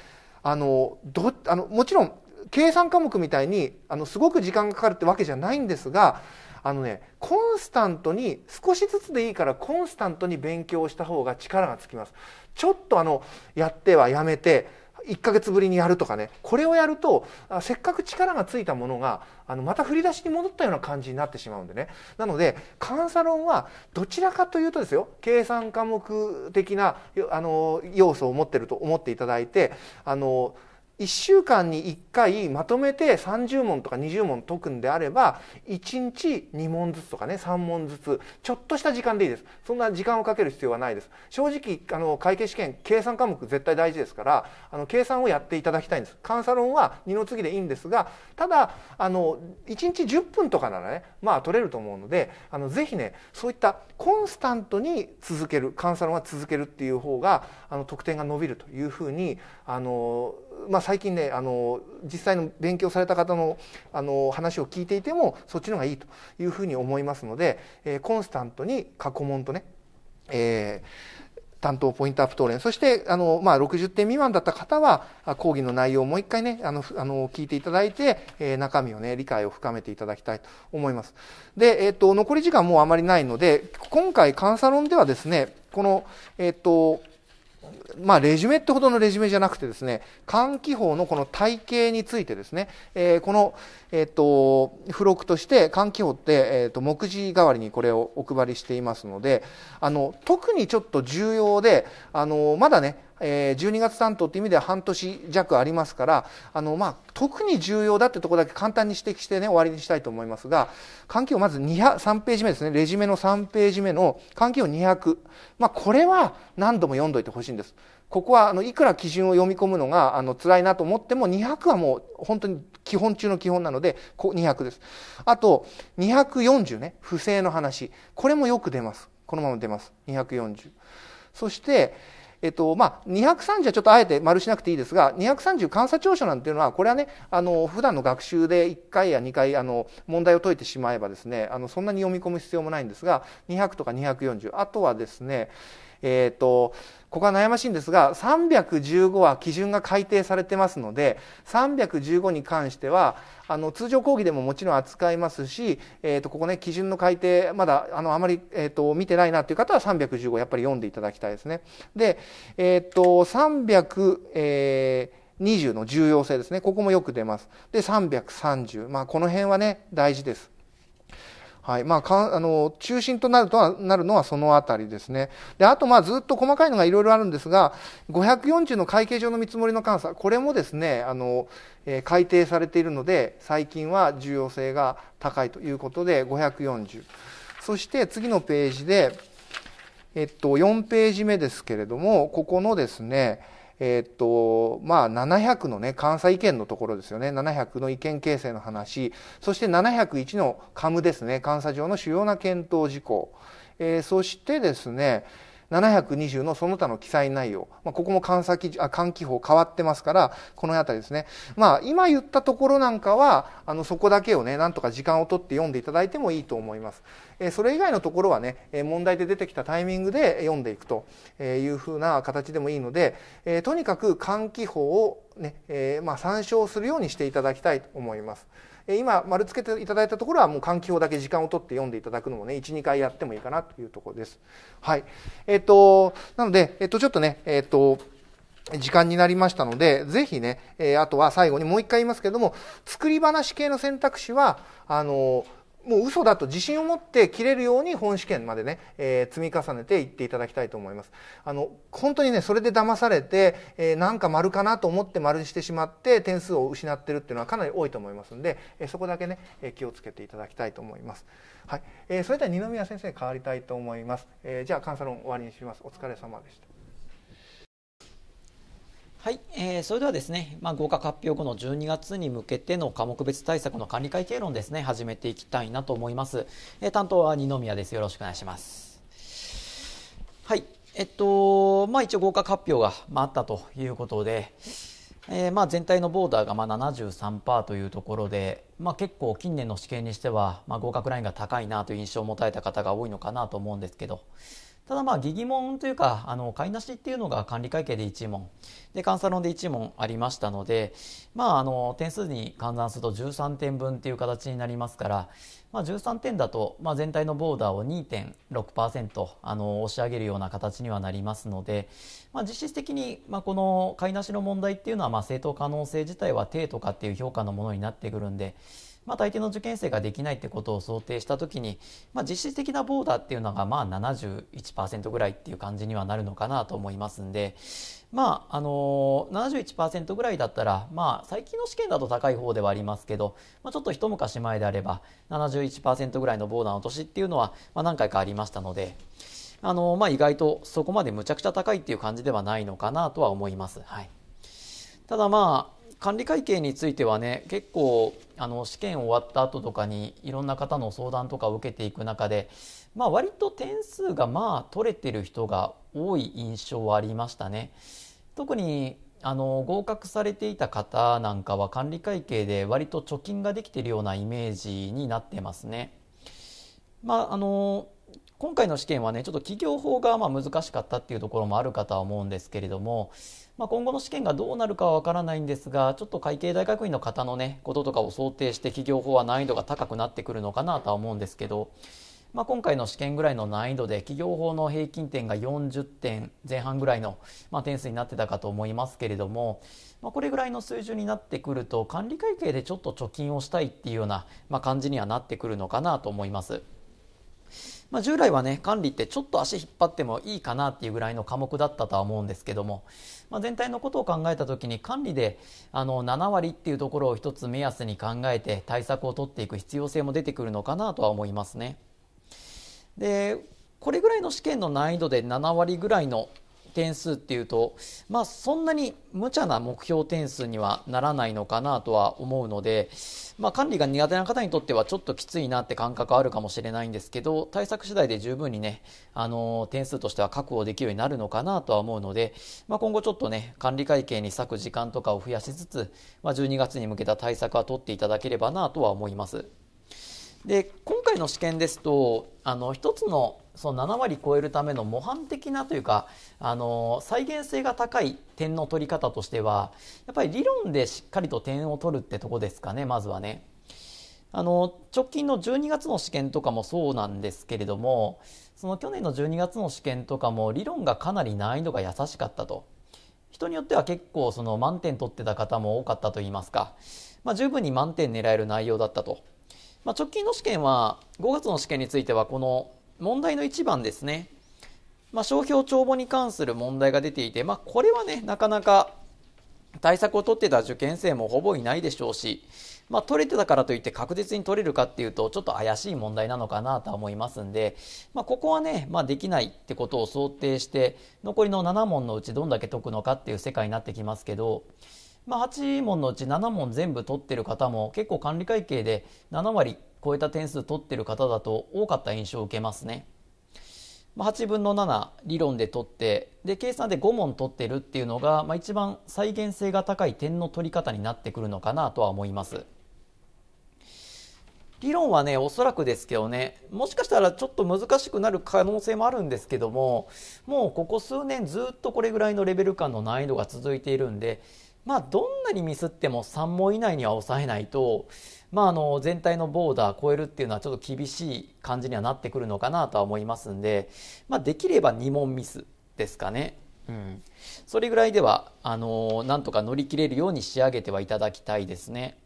あのどあのもちろん計算科目みたいにあのすごく時間がかかるってわけじゃないんですがあのねコンスタントに少しずつでいいからコンスタントに勉強した方が力がつきますちょっとあのやってはやめて1ヶ月ぶりにやるとかねこれをやるとせっかく力がついたものがあのまた振り出しに戻ったような感じになってしまうんでねなので監査論はどちらかというとですよ計算科目的なあの要素を持ってると思っていただいてあの1週間に1回まとめて30問とか20問解くんであれば1日2問ずつとかね3問ずつちょっとした時間でいいですそんな時間をかける必要はないです正直あの会計試験計算科目絶対大事ですからあの計算をやっていただきたいんです監査論は二の次でいいんですがただあの1日10分とかならねまあ取れると思うのであのぜひねそういったコンスタントに続ける監査論は続けるっていう方があの得点が伸びるというふうにあのまあ、最近ねあの実際の勉強された方のあの話を聞いていてもそっちの方がいいというふうに思いますので、えー、コンスタントに過去問とね、えー、担当ポイントアップ答練そしてあの、まあ、60点未満だった方は講義の内容をもう一回ねあのあの聞いていただいて、えー、中身をね理解を深めていただきたいと思います。で、えーと、と残り時間もうあまりないので今回監査論ではですねこの、えっ、ー、とまあ、レジュメってほどのレジュメじゃなくてですね、換気法のこの体系についてですね、えー、この、えっ、ー、と、付録として換気法って、えっ、ー、と、目次代わりにこれをお配りしていますので、あの、特にちょっと重要で、あの、まだね、え12月担当っていう意味では半年弱ありますからあの、まあ、特に重要だってとこだけ簡単に指摘してね終わりにしたいと思いますが関係をまず3ページ目ですねレジュメの3ページ目の関係を200、まあ、これは何度も読んどいてほしいんです。ここはあのいくら基準を読み込むのがあの辛いなと思っても200はもう本当に基本中の基本なので200です。あと240ね不正の話これもよく出ますこのまま出ます240。そしてえっとまあ、230はちょっとあえて丸しなくていいですが230監査調書なんていうのはこれはねあの普段の学習で1回や2回あの問題を解いてしまえばですねあのそんなに読み込む必要もないんですが200とか240あとはですねえっ、とここは悩ましいんですが、315は基準が改定されてますので、315に関しては、あの、通常講義でももちろん扱いますし、えっ、ー、と、ここね、基準の改定、まだ、あの、あまり、えっ、ー、と、見てないなっていう方は315、やっぱり読んでいただきたいですね。で、えっ、ー、と、3え20の重要性ですね。ここもよく出ます。で、330。まあ、この辺はね、大事です。はいまあ、かあの中心となるとはなるのはそのあたりですね。であと、まあ、ずっと細かいのがいろいろあるんですが、540の会計上の見積もりの監査、これもですね、あのえー、改定されているので、最近は重要性が高いということで、540。そして次のページで、えっと、4ページ目ですけれども、ここのですね、えっと、まあ、700のね、監査意見のところですよね。700の意見形成の話。そして701のカムですね。監査上の主要な検討事項。えー、そしてですね、720のその他の記載内容。まあ、ここも監査基準、あ、換気法変わってますから、この辺りですね。まあ、今言ったところなんかは、あの、そこだけをね、なんとか時間を取って読んでいただいてもいいと思います。それ以外のところはね、問題で出てきたタイミングで読んでいくというふうな形でもいいので、とにかく換気法をね、えまあ、参照するようにしていただきたいと思います。今丸つけていただいたところはもう換気法だけ時間を取って読んでいただくのもね12回やってもいいかなというところです。はいえっ、となので、えっ、と、ちょっとね、えっ、と時間になりましたので、ぜひね、えあとは最後にもう一回言いますけれども、作り話系の選択肢は、あのーもう嘘だと自信を持って切れるように本試験までね、えー、積み重ねていっていただきたいと思います。あの、本当にね、それで騙されて、えー、なんか丸かなと思って丸にしてしまって点数を失ってるっていうのはかなり多いと思いますんで、えー、そこだけね、え気をつけていただきたいと思います。はい。えそれでは二宮先生に変わりたいと思います。えじゃあ、監査論終わりにします。お疲れ様でした。はい、えー、それではですね、まあ、合格発表後の12月に向けての科目別対策の管理会計論ですね、始めていきたいなと思います。えー、担当は二宮です。よろしくお願いします。はい、えっと、まあ、一応合格発表が、まあ、あったということで、えー、まあ全体のボーダーがまあ73%というところで、まあ、結構近年の試験にしては、まあ、合格ラインが高いなという印象を持たれた方が多いのかなと思うんですけど、ただまあ疑問というかあの買いなしっていうのが管理会計で1問で査論で1問ありましたのでまああの点数に換算すると13点分っていう形になりますから、まあ、13点だと、まあ、全体のボーダーを2.6%あの押し上げるような形にはなりますので、まあ、実質的に、まあ、この買いなしの問題っていうのは、まあ、正当可能性自体は低とかっていう評価のものになってくるんで。まあ、大抵の受験生ができないってことを想定した時に、まあ、実質的なボーダーっていうのがまあ71%ぐらいっていう感じにはなるのかなと思いますんで、まああのー、71%ぐらいだったら、まあ、最近の試験だと高い方ではありますけど、まあ、ちょっと一昔前であれば71%ぐらいのボーダーの年っていうのは、まあ、何回かありましたので。あのー、まあ、意外とそこまでむちゃくちゃ高いっていう感じではないのかなとは思います。はい、ただまあ管理会計についてはね結構あの試験終わった後とかにいろんな方の相談とかを受けていく中で、まあ、割と点数がまあ取れてる人が多い印象はありましたね。特にあの合格されていた方なんかは管理会計で割と貯金ができてるようなイメージになってますね。まあ、あの今回の試験はねちょっと企業法がま難しかったっていうところもあるかとは思うんですけれどもまあ、今後の試験がどうなるかはわからないんですが、ちょっと会計大学院の方のね、こととかを想定して企業法は難易度が高くなってくるのかなとは思うんですけど、まあ、今回の試験ぐらいの難易度で企業法の平均点が40点前半ぐらいの、まあ、点数になってたかと思いますけれども、まあ、これぐらいの水準になってくると管理会計でちょっと貯金をしたいっていうような、まあ、感じにはなってくるのかなと思います。まあ、従来はね管理ってちょっと足引っ張ってもいいかなっていうぐらいの科目だったとは思うんですけども、まあ、全体のことを考えた時に管理であの7割っていうところを一つ目安に考えて対策を取っていく必要性も出てくるのかなとは思いますね。でこれぐらいの試験の難易度で7割ぐらいの点数っていうと、まあ、そんなに無茶な目標点数にはならないのかなとは思うので、まあ、管理が苦手な方にとってはちょっときついなって感覚あるかもしれないんですけど対策次第で十分にね、あの点数としては確保できるようになるのかなとは思うので、まあ、今後ちょっとね管理会計に割く時間とかを増やしつつ、まあ、12月に向けた対策は取っていただければなとは思います。で今回の試験ですとあの一つのその7割超えるための模範的なというかあの再現性が高い点の取り方としてはやっぱり理論でしっかりと点を取るってとこですかねまずはね。あの直近の12月の試験とかもそうなんですけれどもその去年の12月の試験とかも理論がかなり難易度が優しかったと人によっては結構その満点取ってた方も多かったといいますか、まあ、十分に満点狙える内容だったと、まあ、直近の試験は5月の試験についてはこの問題の1番ですね、まあ、商標帳簿に関する問題が出ていて、まあ、これはねなかなか対策を取ってた受験生もほぼいないでしょうし、まあ、取れてたからといって確実に取れるかっていうとちょっと怪しい問題なのかなとは思いますんで、まあ、ここはね、まあ、できないってことを想定して残りの7問のうちどんだけ解くのかっていう世界になってきますけど、まあ、8問のうち7問全部取ってる方も結構管理会計で7割超えた点数取ってる方だと多かった印象を受けますね。まあ、8分の7理論で取ってで計算で5問取ってるっていうのが、まあ、一番再現性が高い点の取り方になってくるのかなとは思います。理論はねおそらくですけどねもしかしたらちょっと難しくなる可能性もあるんですけどももうここ数年ずっとこれぐらいのレベル感の難易度が続いているんでまあ、どんなにミスっても3問以内には抑えないと、まあ、あの全体のボーダー超えるっていうのはちょっと厳しい感じにはなってくるのかなとは思いますんで、まあ、できれば2問ミスですかね。うん、それぐらいではあのなんとか乗り切れるように仕上げてはいただきたいですね。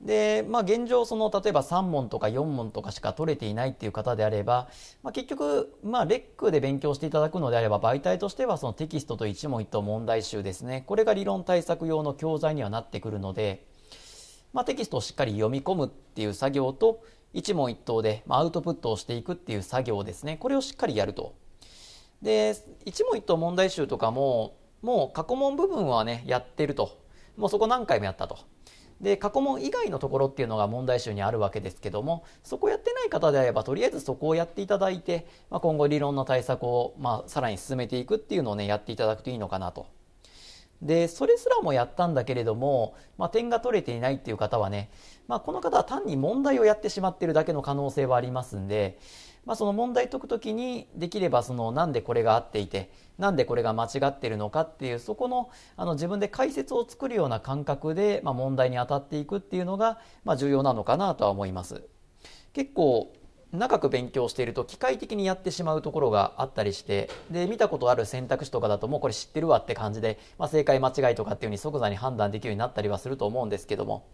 で、まあ、現状、その、例えば3問とか4問とかしか取れていないっていう方であれば、まあ、結局、まあ、レックで勉強していただくのであれば、媒体としては、そのテキストと一問一答問題集ですね。これが理論対策用の教材にはなってくるので、まあ、テキストをしっかり読み込むっていう作業と、一問一答で、まあ、アウトプットをしていくっていう作業ですね。これをしっかりやると。で、一問一答問題集とかも、もう過去問部分はね、やってると。もうそこ何回もやったと。で過去問以外のところっていうのが問題集にあるわけですけどもそこやってない方であればとりあえずそこをやっていただいて、まあ、今後理論の対策を、まあ、さらに進めていくっていうのをねやっていただくといいのかなと。でそれすらもやったんだけれども、まあ、点が取れていないっていう方はね、まあ、この方は単に問題をやってしまってるだけの可能性はありますんで、まあ、その問題解く時にできればそのなんでこれが合っていてなんでこれが間違ってるのかっていうそこのあの自分で解説を作るような感覚で、まあ、問題に当たっていくっていうのが、まあ、重要なのかなとは思います。結構長く勉強していると機械的にやってしまうところがあったりしてで見たことある選択肢とかだともうこれ知ってるわって感じで、まあ、正解間違いとかっていうふうに即座に判断できるようになったりはすると思うんですけども、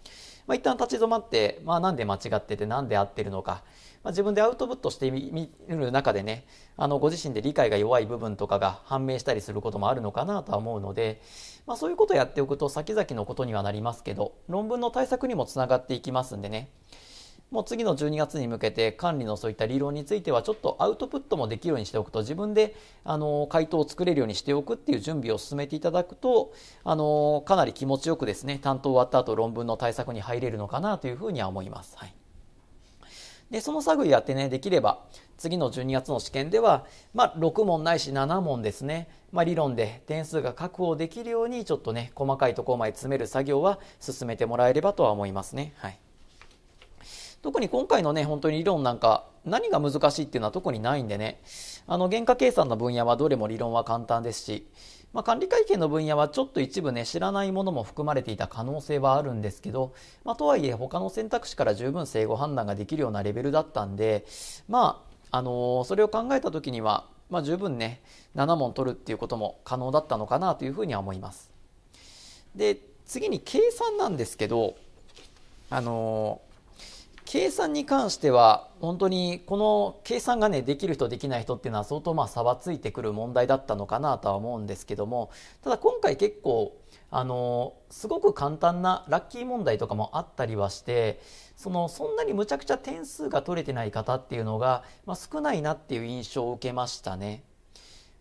まあ、一旦立ち止まって、まあ、なんで間違っててなんで合ってるのか、まあ、自分でアウトプットしてみる中でねあのご自身で理解が弱い部分とかが判明したりすることもあるのかなとは思うので、まあ、そういうことをやっておくと先々のことにはなりますけど論文の対策にもつながっていきますんでねもう次の12月に向けて管理のそういった理論についてはちょっとアウトプットもできるようにしておくと自分であの回答を作れるようにしておくっていう準備を進めていただくとあのかなり気持ちよくですね担当終わった後論文の対策に入れるのかなというふうには思います。はいで、その作業やってね、できれば、次の12月の試験では、まあ、6問ないし7問ですね、まあ、理論で点数が確保できるように、ちょっとね、細かいところまで詰める作業は進めてもらえればとは思いますね。はい。特に今回のね、本当に理論なんか、何が難しいっていうのは特にないんでね、あの、原価計算の分野はどれも理論は簡単ですし、まあ、管理会計の分野はちょっと一部ね、知らないものも含まれていた可能性はあるんですけど、まあ、とはいえ他の選択肢から十分正誤判断ができるようなレベルだったんで、まあ、あのー、それを考えた時には、まあ、十分ね、7問取るっていうことも可能だったのかなというふうには思います。で、次に計算なんですけど、あのー計算に関しては本当にこの計算がねできる人できない人っていうのは相当まあ差はついてくる問題だったのかなとは思うんですけどもただ今回結構あのすごく簡単なラッキー問題とかもあったりはしてそのそんなにむちゃくちゃ点数が取れてない方っていうのが、まあ、少ないなっていう印象を受けましたね。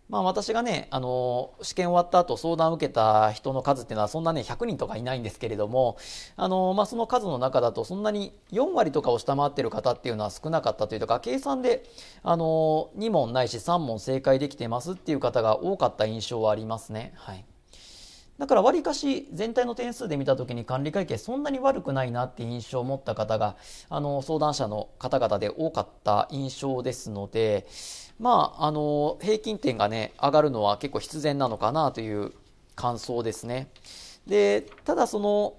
まあ、私がね、あの、試験終わった後相談を受けた人の数っていうのはそんなね、100人とかいないんですけれども、あの、まあ、その数の中だとそんなに4割とかを下回ってる方っていうのは少なかったというか、計算で、あの、2問ないし3問正解できてますっていう方が多かった印象はありますね。はい。だからわりかし全体の点数で見たときに管理会計そんなに悪くないなって印象を持った方があの相談者の方々で多かった印象ですので、まあ、あの平均点がね上がるのは結構必然なのかなという感想ですね。でただその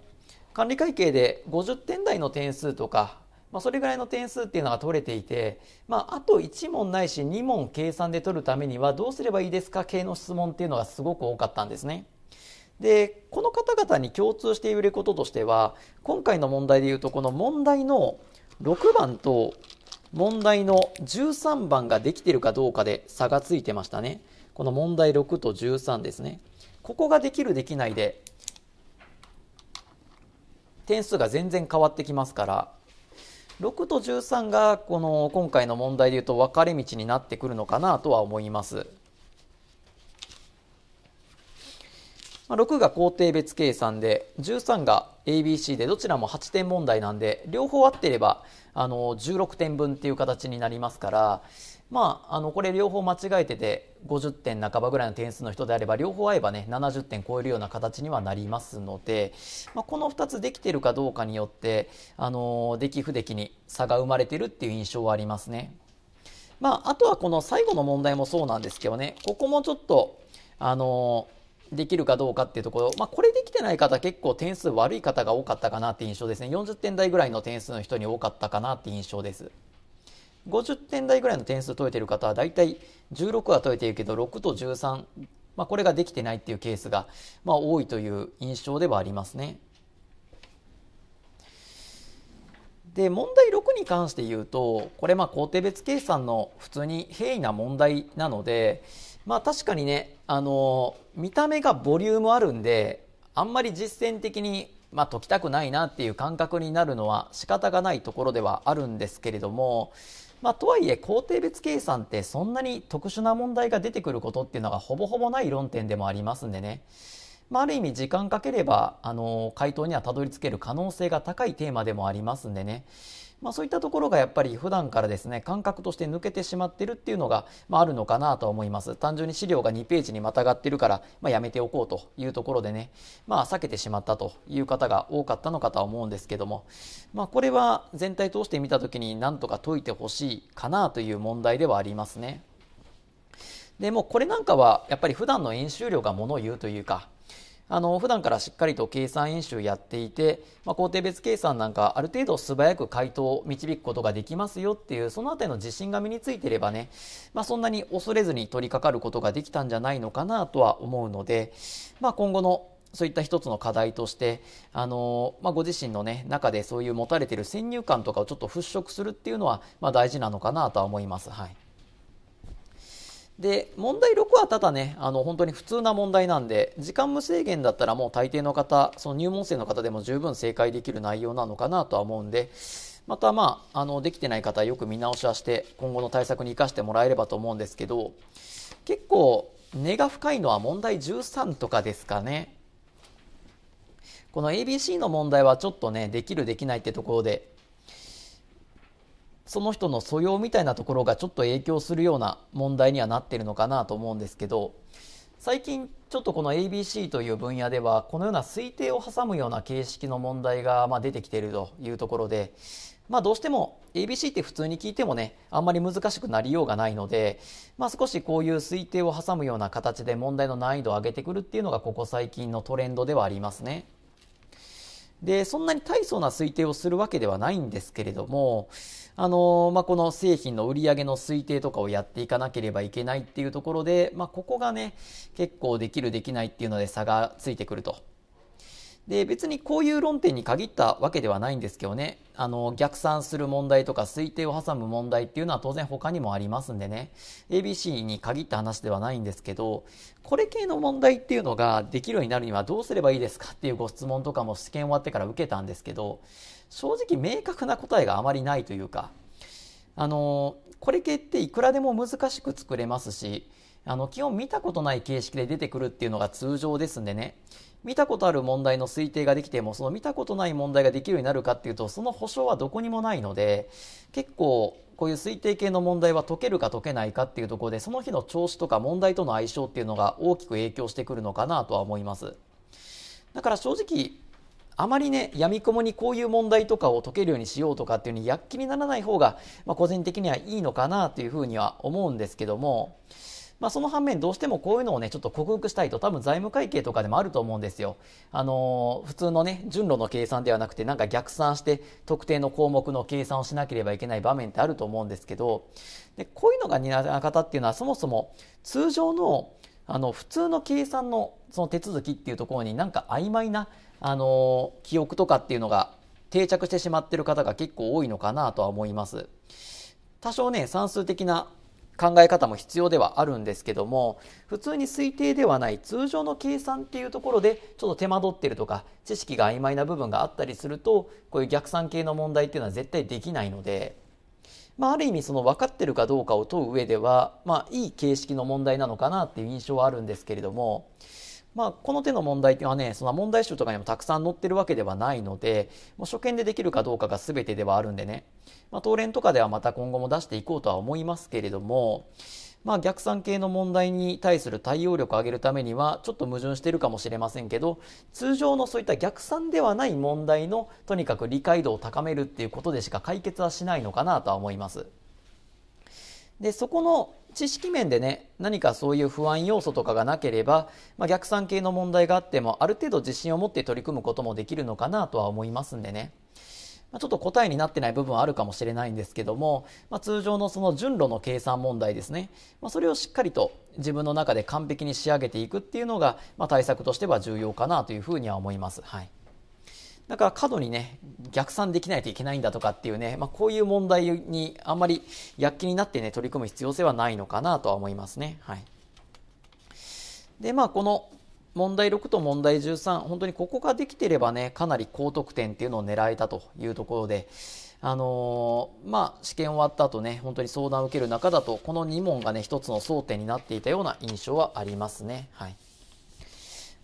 管理会計で50点台の点数とか、まあ、それぐらいの点数っていうのが取れていて、まあ、あと1問ないし2問計算で取るためにはどうすればいいですか系の質問っていうのがすごく多かったんですね。でこの方々に共通していることとしては今回の問題でいうとこの問題の6番と問題の13番ができてるかどうかで差がついてましたね。この問題6と13ですね。ここができるできないで点数が全然変わってきますから6と13がこの今回の問題でいうと分かれ道になってくるのかなとは思います。まあ、6が工程別計算で13が ABC でどちらも8点問題なんで両方合ってればあの16点分っていう形になりますから、まあ、あのこれ両方間違えてて50点半ばぐらいの点数の人であれば両方合えばね70点超えるような形にはなりますので、まあ、この2つできてるかどうかによってあの出来不出来に差が生まれてるっていう印象はありますね。まあ、あとはこの最後の問題もそうなんですけどねここもちょっとあのできるかどうかっていうところ、まあ、これできてない方結構点数悪い方が多かったかなって印象ですね40点台ぐらいの点数の人に多かったかなって印象です50点台ぐらいの点数取れてる方は大体16は取れてるけど6と13、まあ、これができてないっていうケースが、まあ、多いという印象ではありますねで問題6に関して言うとこれまあ工程別計算の普通に平易な問題なのでまあ確かにね、あのー、見た目がボリュームあるんで、あんまり実践的に、まあ、解きたくないなっていう感覚になるのは仕方がないところではあるんですけれども、まあ、とはいえ工程別計算ってそんなに特殊な問題が出てくることっていうのがほぼほぼない論点でもありますんでね。まあ、ある意味時間かければ、あのー、回答にはたどり着ける可能性が高いテーマでもありますんでね。まあ、そういったところがやっぱり普段からですね感覚として抜けてしまってるっていうのが、まあ、あるのかなと思います単純に資料が2ページにまたがってるから、まあ、やめておこうというところでね、まあ、避けてしまったという方が多かったのかとは思うんですけども、まあ、これは全体通して見た時になんとか解いてほしいかなという問題ではありますね。でもこれなんかはやっぱり普段の演習量がものを言うというかあの普段からしっかりと計算演習やっていて、まあ、工程別計算なんかある程度素早く回答を導くことができますよっていうそのあたりの自信が身についていればね、まあ、そんなに恐れずに取り掛かることができたんじゃないのかなとは思うので、まあ、今後のそういった一つの課題として、あのまあ、ご自身の、ね、中でそういう持たれている先入観とかをちょっと払拭するっていうのは、まあ、大事なのかなとは思います。はいで問題6はただねあの本当に普通な問題なんで時間無制限だったらもう大抵の方その入門生の方でも十分正解できる内容なのかなとは思うんでまたまああのできてない方よく見直しはして今後の対策に生かしてもらえればと思うんですけど結構根が深いのは問題13とかですかねこの ABC の問題はちょっとねできるできないってところでその人の素養みたいなところがちょっと影響するような問題にはなってるのかなと思うんですけど最近ちょっとこの ABC という分野ではこのような推定を挟むような形式の問題がま出てきているというところで、まあ、どうしても ABC って普通に聞いてもねあんまり難しくなりようがないので、まあ、少しこういう推定を挟むような形で問題の難易度を上げてくるっていうのがここ最近のトレンドではありますね。で、そんなに大層な推定をするわけではないんですけれども、あの、まあ、この製品の売り上げの推定とかをやっていかなければいけないっていうところで、まあ、ここがね、結構できるできないっていうので差がついてくると。で別にこういう論点に限ったわけではないんですけどねあの逆算する問題とか推定を挟む問題っていうのは当然他にもありますんでね ABC に限った話ではないんですけどこれ系の問題っていうのができるようになるにはどうすればいいですかっていうご質問とかも試験終わってから受けたんですけど正直明確な答えがあまりないというかあのこれ系っていくらでも難しく作れますしあの基本見たことない形式で出てくるっていうのが通常ですんでね見たことある問題の推定ができてもその見たことない問題ができるようになるかっていうとその保証はどこにもないので結構こういう推定系の問題は解けるか解けないかっていうところでその日の調子とか問題との相性っていうのが大きく影響してくるのかなとは思いますだから正直あまりねやみくもにこういう問題とかを解けるようにしようとかっていうに躍起にならない方が、まあ、個人的にはいいのかなというふうには思うんですけどもまあ、その反面どうしてもこういうのをね、ちょっと克服したいと多分財務会計とかでもあると思うんですよ。あのー、普通のね、順路の計算ではなくてなんか逆算して特定の項目の計算をしなければいけない場面ってあると思うんですけど、で、こういうのが苦手な方っていうのはそもそも通常のあの普通の計算のその手続きっていうところになんか曖昧なあのー、記憶とかっていうのが定着してしまってる方が結構多いのかなとは思います。多少ね、算数的な考え方も必要ではあるんですけども普通に推定ではない通常の計算っていうところでちょっと手間取ってるとか知識が曖昧な部分があったりするとこういう逆算系の問題っていうのは絶対できないので、まあ、ある意味その分かってるかどうかを問う上では、まあ、いい形式の問題なのかなっていう印象はあるんですけれどもまあ、この手の問題はね、その問題集とかにもたくさん載ってるわけではないので、もう初見でできるかどうかが全てではあるんでね、まあ、東連とかではまた今後も出していこうとは思いますけれども、まあ、逆算系の問題に対する対応力を上げるためにはちょっと矛盾してるかもしれませんけど通常のそういった逆算ではない問題のとにかく理解度を高めるっていうことでしか解決はしないのかなとは思います。でそこの知識面でね何かそういう不安要素とかがなければ、まあ、逆算系の問題があってもある程度自信を持って取り組むこともできるのかなとは思いますんでね、まあ、ちょっと答えになってない部分はあるかもしれないんですけども、まあ、通常のその順路の計算問題ですね、まそれをしっかりと自分の中で完璧に仕上げていくっていうのが、ま対策としては重要かなというふうには思います。はいだから過度にね、逆算できないといけないんだとかっていうね、まあ、こういう問題にあんまり躍起になってね、取り組む必要性はないのかなとは思いますね。はい。で、まあ、この問題6と問題13、本当にここができてればね、かなり高得点っていうのを狙えたというところで、あのー、まあ、試験終わった後ね、本当に相談を受ける中だと、この2問がね、一つの争点になっていたような印象はありますね。はい。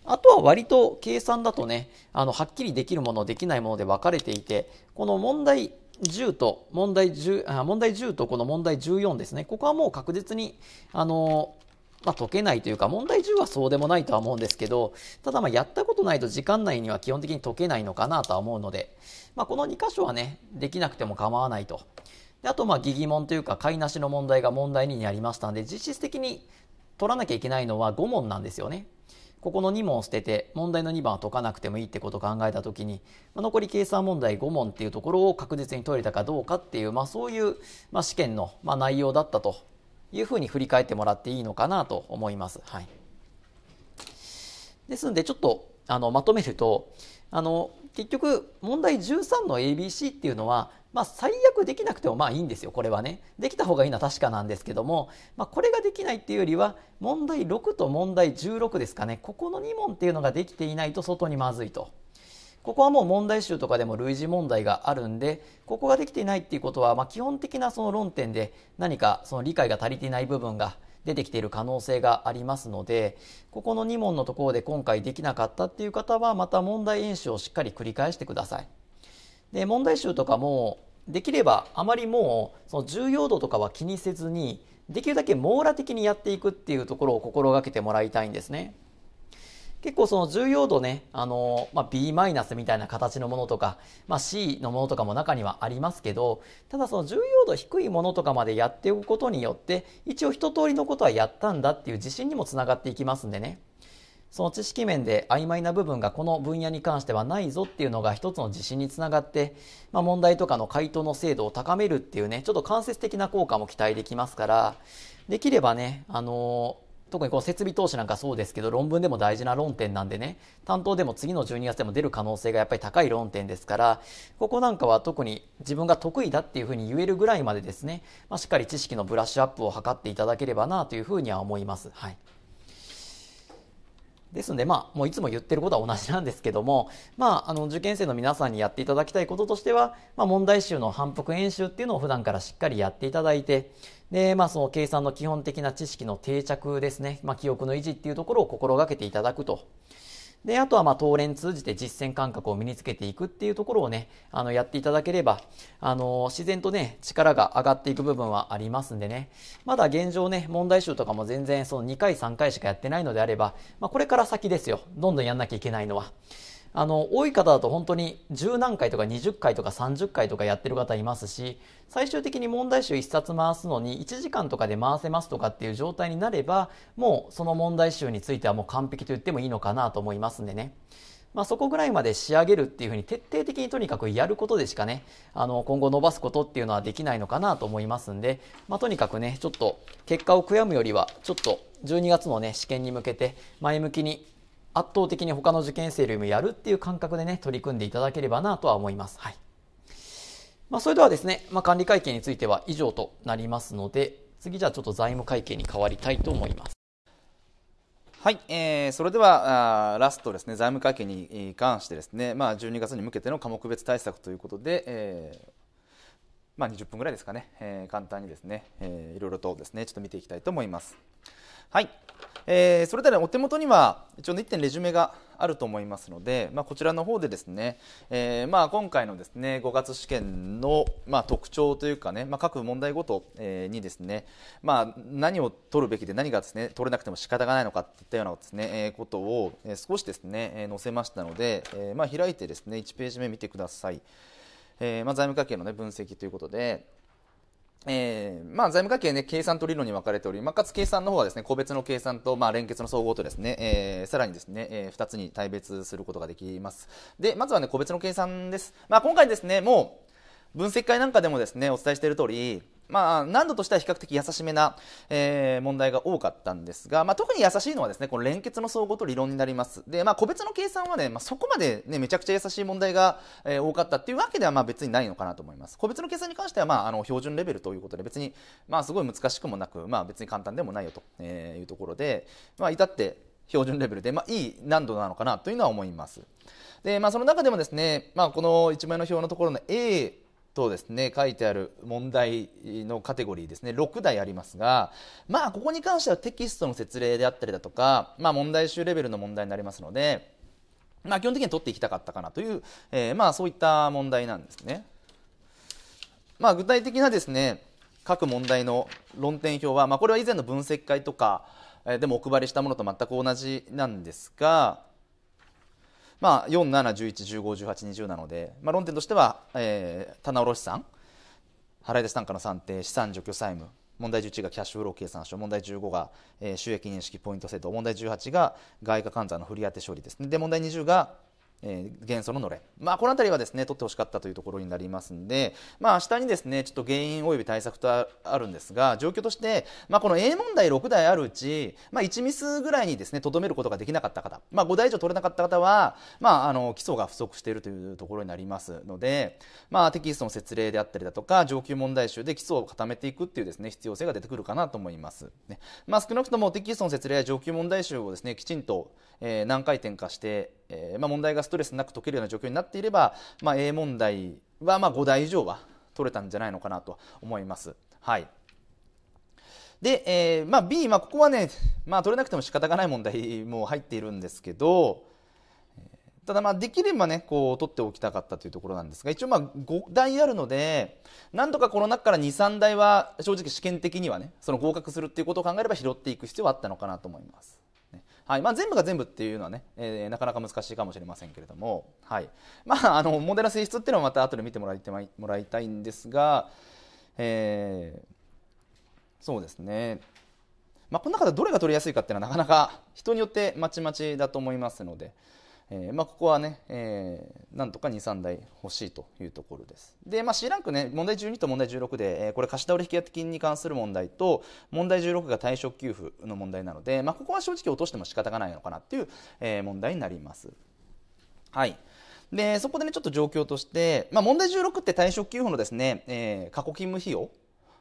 あとは割と計算だとね、あの、はっきりできるもの、できないもので分かれていて、この問題10と問題10、あ問題10とこの問題14ですね。ここはもう確実に、あの、まあ、解けないというか、問題10はそうでもないとは思うんですけど、ただまやったことないと時間内には基本的に解けないのかなとは思うので、まあ、この2箇所はね、できなくても構わないと。であと、まあ、疑義問というか、買いなしの問題が問題になりましたので、実質的に取らなきゃいけないのは5問なんですよね。ここの2問を捨てて問題の2番は解かなくてもいいってことを考えた時に、まあ、残り計算問題5問っていうところを確実に解れたかどうかっていう、まあ、そういう、まあ、試験の、ま内容だったというふうに振り返ってもらっていいのかなと思います。はい、ですのでちょっとあのまとめるとあの結局問題13の ABC っていうのはまあ、最悪できなくてもまあいいんですよこれはねできた方がいいのは確かなんですけども、まあ、これができないっていうよりは問題6と問題16ですかねここの2問っていうのができていないと外にまずいと。ここはもう問題集とかでも類似問題があるんでここができていないっていうことは、まあ、基本的なその論点で何かその理解が足りていない部分が出てきている可能性がありますのでここの2問のところで今回できなかったっていう方はまた問題演習をしっかり繰り返してください。で問題集とかもできればあまりもうその重要度とかは気にせずにできるだけ網羅的にやっていくっていうところを心がけてもらいたいんですね。結構その重要度ね、あの、まあ、B マイナスみたいな形のものとか、まあ、C のものとかも中にはありますけど、ただその重要度低いものとかまでやっておくことによって、一応一通りのことはやったんだっていう自信にもつながっていきますんでね。その知識面で曖昧な部分がこの分野に関してはないぞっていうのが一つの自信につながって、まあ、問題とかの回答の精度を高めるっていうね、ちょっと間接的な効果も期待できますから、できればね、あの特にこの設備投資なんかそうですけど論文でも大事な論点なんでね担当でも次の12月でも出る可能性がやっぱり高い論点ですからここなんかは特に自分が得意だっていうふうに言えるぐらいまでですね、まあ、しっかり知識のブラッシュアップを図っていただければなというふうには思います。はいですので、まあ、もういつも言ってることは同じなんですけども、まあ、あの、受験生の皆さんにやっていただきたいこととしては、まあ、問題集の反復演習っていうのを普段からしっかりやっていただいて、で、まあ、その計算の基本的な知識の定着ですね、まあ、記憶の維持っていうところを心がけていただくと。で、あとはまあ、東連通じて実践感覚を身につけていくっていうところをね、あの、やっていただければ、あの、自然とね、力が上がっていく部分はありますんでね、まだ現状ね、問題集とかも全然その2回3回しかやってないのであれば、まあ、これから先ですよ、どんどんやんなきゃいけないのは。あの多い方だと本当に10何回とか20回とか30回とかやってる方いますし最終的に問題集1冊回すのに1時間とかで回せますとかっていう状態になればもうその問題集についてはもう完璧と言ってもいいのかなと思いますんでね。まあ、そこぐらいまで仕上げるっていうふうに徹底的にとにかくやることでしかね、あの、今後伸ばすことっていうのはできないのかなと思いますんで、まあ、とにかくね、ちょっと結果を悔やむよりは、ちょっと12月のね、試験に向けて前向きに圧倒的に他の受験生よりもやるっていう感覚でね、取り組んでいただければなとは思います。はい。まあ、それではですね、まあ、管理会計については以上となりますので、次じゃあちょっと財務会計に変わりたいと思います。はい、えー、それではあラストですね財務会計に関してですね、まあ、12月に向けての科目別対策ということで、えーまあ、20分ぐらいですかね、えー、簡単にですね、えー、いろいろとですねちょっと見ていきたいと思います。はいえー、それでは、ね、お手元には一応、ね、1点レジュメがあると思いますので、まあ、こちらの方でですね、えー、まあ、今回のですね5月試験の、まあ、特徴というかね、まあ、各問題ごと、えにですね、まあ、何を取るべきで何がですね取れなくても仕方がないのかといったようなですね、えー、ことを、え少しですね、え載せましたので、えーまあ、開いてですね1ページ目見てください。えーまあ、財務関係の、ね、分析ということで、えー、まあ、財務会計ね、計算と理論に分かれており、まあ、かつ計算の方はですね、個別の計算と、まあ、連結の総合とですね、えー、さらにですね、えー、2つに対別することができます。で、まずはね、個別の計算です。まあ、今回ですね、もう、分析会なんかでもですねお伝えしている通りまあ、難度としては比較的優しめな、えー、問題が多かったんですが、まあ、特に優しいのはですねこの連結の総合と理論になりますで、まあ、個別の計算はね、まあ、そこまで、ね、めちゃくちゃ優しい問題が、えー、多かったっていうわけではまあ別にないのかなと思います個別の計算に関しては、まあ、あの標準レベルということで別に、まあ、すごい難しくもなく、まあ、別に簡単でもないよというところで、まあ、至って標準レベルで、まあ、いい難度なのかなというのは思いますで、まあ、その中でもですね、まあ、この1枚の表のところの A とですね書いてある問題のカテゴリーですね6台ありますがまあここに関してはテキストの説明であったりだとか、まあ、問題集レベルの問題になりますので、まあ、基本的に取っていきたかったかなという、えー、まあそういった問題なんですね。まあ、具体的なですね各問題の論点表は、まあ、これは以前の分析会とかでもお配りしたものと全く同じなんですがまあ、4、7、11、15、18、20なので、まあ、論点としては、えー、棚卸資産、払い出し単価の算定、資産除去債務、問題11がキャッシュフロー計算書、問題15が、えー、収益認識ポイント制度、問題18が外貨換算の振り当て処理ですね。で、問題20がえー、元素ののれまあ、この辺りはですね取ってほしかったというところになりますんで、まあ明日にですねちょっと原因および対策とあるんですが状況として、まあ、この A 問題6台あるうち、まあ、1ミスぐらいにですねとどめることができなかった方、まあ、5台以上取れなかった方は、まあ、あの基礎が不足しているというところになりますので、まあ、テキストの説例であったりだとか上級問題集で基礎を固めていくっていうですね必要性が出てくるかなと思います、ねまあ、少なくともテキストの説明や上級問題集をですねきちんと、えー、何回転かしてえー、まあ、問題がストレスなく解けるような状況になっていれば、まあ、A 問題はま5台以上は取れたんじゃないのかなと思います。はいで、えー、まあ、B、まあ、ここはね、まあ、取れなくても仕方がない問題も入っているんですけど、ただまあできればねこう取っておきたかったというところなんですが一応まあ5台あるのでなんとかこの中から23台は正直試験的にはねその合格するっていうことを考えれば拾っていく必要はあったのかなと思います。はいまあ、全部が全部っていうのはね、えー、なかなか難しいかもしれませんけれども、はいまあ、あの問題の性質っていうのはまた後で見てもらいてもらいたいんですが、えー、そうですね、まあ、この中でどれが取りやすいかっていうのはなかなか人によってまちまちだと思いますので。えー、まあ、ここはね、えー、なんとか2、3台欲しいというところです。で、まあ、C ランクね、問題12と問題16で、えー、これ貸し倒れ引き当て金に関する問題と、問題16が退職給付の問題なので、まあ、ここは正直落としても仕方がないのかなっていう、えー、問題になります。はい。で、そこでね、ちょっと状況として、まあ、問題16って退職給付のですね、え過去勤務費用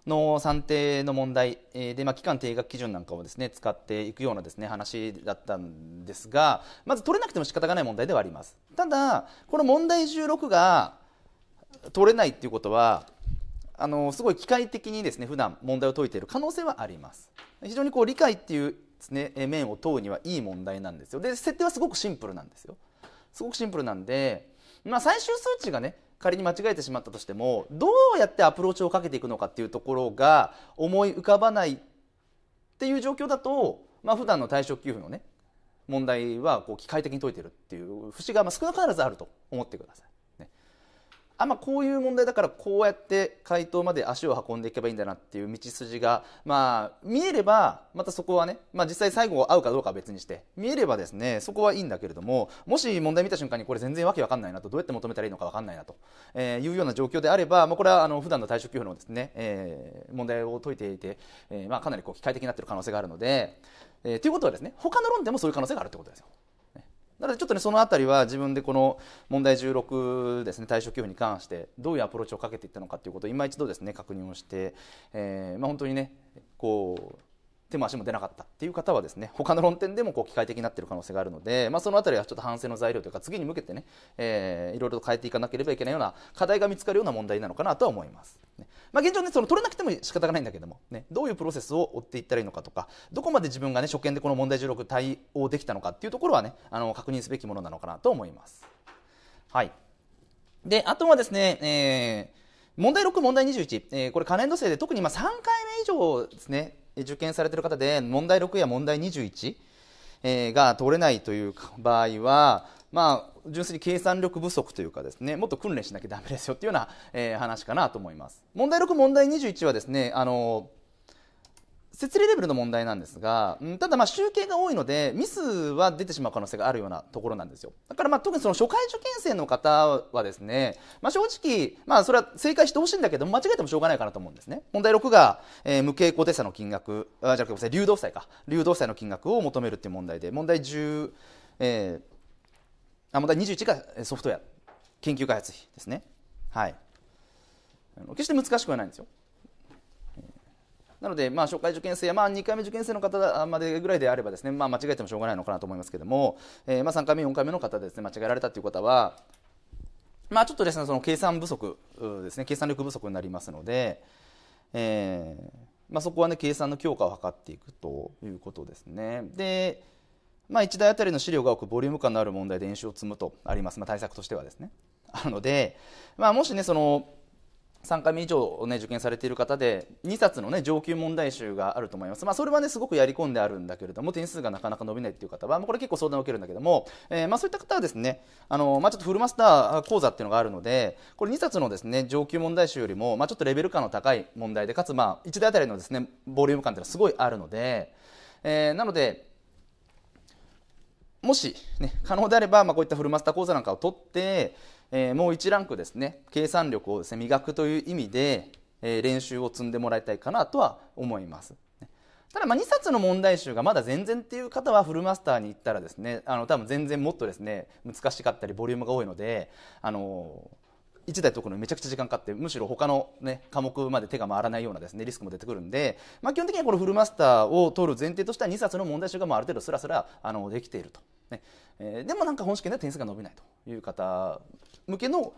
の算定の問題で、まあ、期間定額基準なんかをですね使っていくようなですね話だったんですがまず取れなくても仕方がない問題ではありますただこの問題16が取れないっていうことはあのすごい機械的にですね普段問題を解いている可能性はあります非常にこう理解っていうですね面を問うにはいい問題なんですよで設定はすごくシンプルなんですよすごくシンプルなんで、まあ、最終数値がね仮に間違えてしまったとしてもどうやってアプローチをかけていくのかっていうところが思い浮かばないっていう状況だと、まあ普段の退職給付のね問題はこう機械的に解いてるっていう節が少なからずあると思ってください。あまあ、こういう問題だからこうやって回答まで足を運んでいけばいいんだなっていう道筋が、まあ、見えればまたそこはね、まあ、実際最後合うかどうかは別にして見えればですねそこはいいんだけれどももし問題見た瞬間にこれ全然わけわかんないなとどうやって求めたらいいのかわかんないなと、えー、いうような状況であれば、まあ、これはあの普段の退職給付のですね、えー、問題を解いていて、えーまあ、かなりこう機械的になっている可能性があるので、えー、ということはですね他の論点もそういう可能性があるということですよ。なのでちょっとねその辺りは自分でこの問題16ですね対象給付に関してどういうアプローチをかけていったのかということを今一度ですね確認をして、えーまあ、本当にねこう手も足も出なかったっていう方はですね他の論点でもこう機械的になっている可能性があるので、まあ、その辺りはちょっと反省の材料というか次に向けてね、えー、いろいろと変えていかなければいけないような課題が見つかるような問題なのかなとは思います。ねまあ、現状ねその取れなくても仕方がないんだけども、ね、どういうプロセスを追っていったらいいのかとかどこまで自分がね初見でこの問題16対応できたのかっていうところはねあの確認すべきものなのかなと思います。はいであとはですね、えー問題6、問題21、えー、これ、可燃度制で特にまあ3回目以上ですね、受験されている方で問題6や問題21、えが取れないという場合は、まあ、純粋に計算力不足というかですねもっと訓練しなきゃだめですよというような、え話かなと思います。問題6問題21はですねあの設立レベルの問題なんですが、うん、ただまあ集計が多いのでミスは出てしまう可能性があるようなところなんですよだからまあ特にその初回受験生の方はですね、まあ、正直、まあ、それは正解してほしいんだけど間違えてもしょうがないかなと思うんですね問題6が、えー、無形固定債の金額あじゃなくて流動債か流動債の金額を求めるっていう問題で問題10、えー、あ問題21がソフトウェア研究開発費ですねはい決して難しくはないんですよなので、まあ、初回受験生、まあ、2回目受験生の方までぐらいであればですね、まあ、間違えてもしょうがないのかなと思いますけども、えー、まあ、3回目、4回目の方ですね間違えられたという方は、まあ、ちょっとですねその計算不足ですね計算力不足になりますので、えーまあ、そこはね計算の強化を図っていくということですね。でまあ、1台あたりの資料が多くボリューム感のある問題で演習を積むとあります、まあ、対策としてはですね。なので、まあ、もしねその3回目以上、ね、受験されている方で2冊の、ね、上級問題集があると思います、まあ、それは、ね、すごくやり込んであるんだけれども点数がなかなか伸びないという方は、まあ、これ結構相談を受けるんだけども、えー、まあ、そういった方はですねあの、まあ、ちょっとフルマスター講座っていうのがあるのでこれ2冊のですね上級問題集よりも、まあ、ちょっとレベル感の高い問題でかつ、まあ、1台あたりのですねボリューム感というのはすごいあるので、えー、なのでもし、ね、可能であれば、まあ、こういったフルマスター講座なんかを取ってえー、もう1ランクですね計算力をですね磨くという意味で、えー、練習を積んでもらいたいかなとは思います。ただまあ2冊の問題集がまだ全然っていう方はフルマスターに行ったらですねあの多分全然もっとですね難しかったりボリュームが多いのであの1台解くのにめちゃくちゃ時間かかってむしろ他のね科目まで手が回らないようなですねリスクも出てくるんで、まあ、基本的にはこのフルマスターを取る前提としては2冊の問題集がもうある程度すらすらあのできているとねえー、でもなんか本試験では点数が伸びないという方向けの、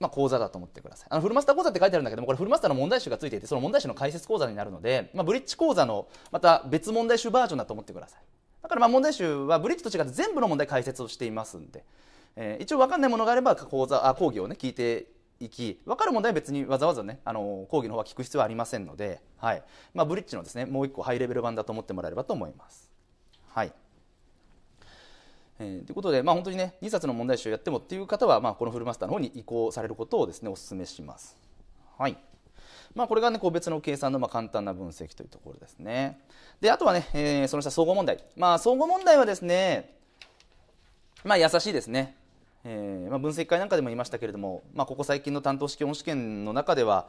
まあ、講座だと思ってくださいあのフルマスター講座って書いてあるんだけどもこれフルマスターの問題集がついていてその問題集の解説講座になるので、まあ、ブリッジ講座のまた別問題集バージョンだと思ってくださいだからまあ問題集はブリッジと違って全部の問題解説をしていますんで、えー、一応分かんないものがあれば講座あ講義をね聞いていき分かる問題は別にわざわざねあの講義の方は聞く必要はありませんので、はいまあ、ブリッジのですねもう一個ハイレベル版だと思ってもらえればと思います。はいえー、ということで、まあ、本当にね2冊の問題集をやってもっていう方は、まあ、このフルマスターの方に移行されることをですねお勧めします。はいまあ、これが、ね、個別の計算のま簡単な分析というところですね。であとはね、えー、その下総合問題、まあ、総合問題はですね、まあ、優しいですね。えー、ま分析会なんかでも言いましたけれども、まここ最近の担当試験本試験の中では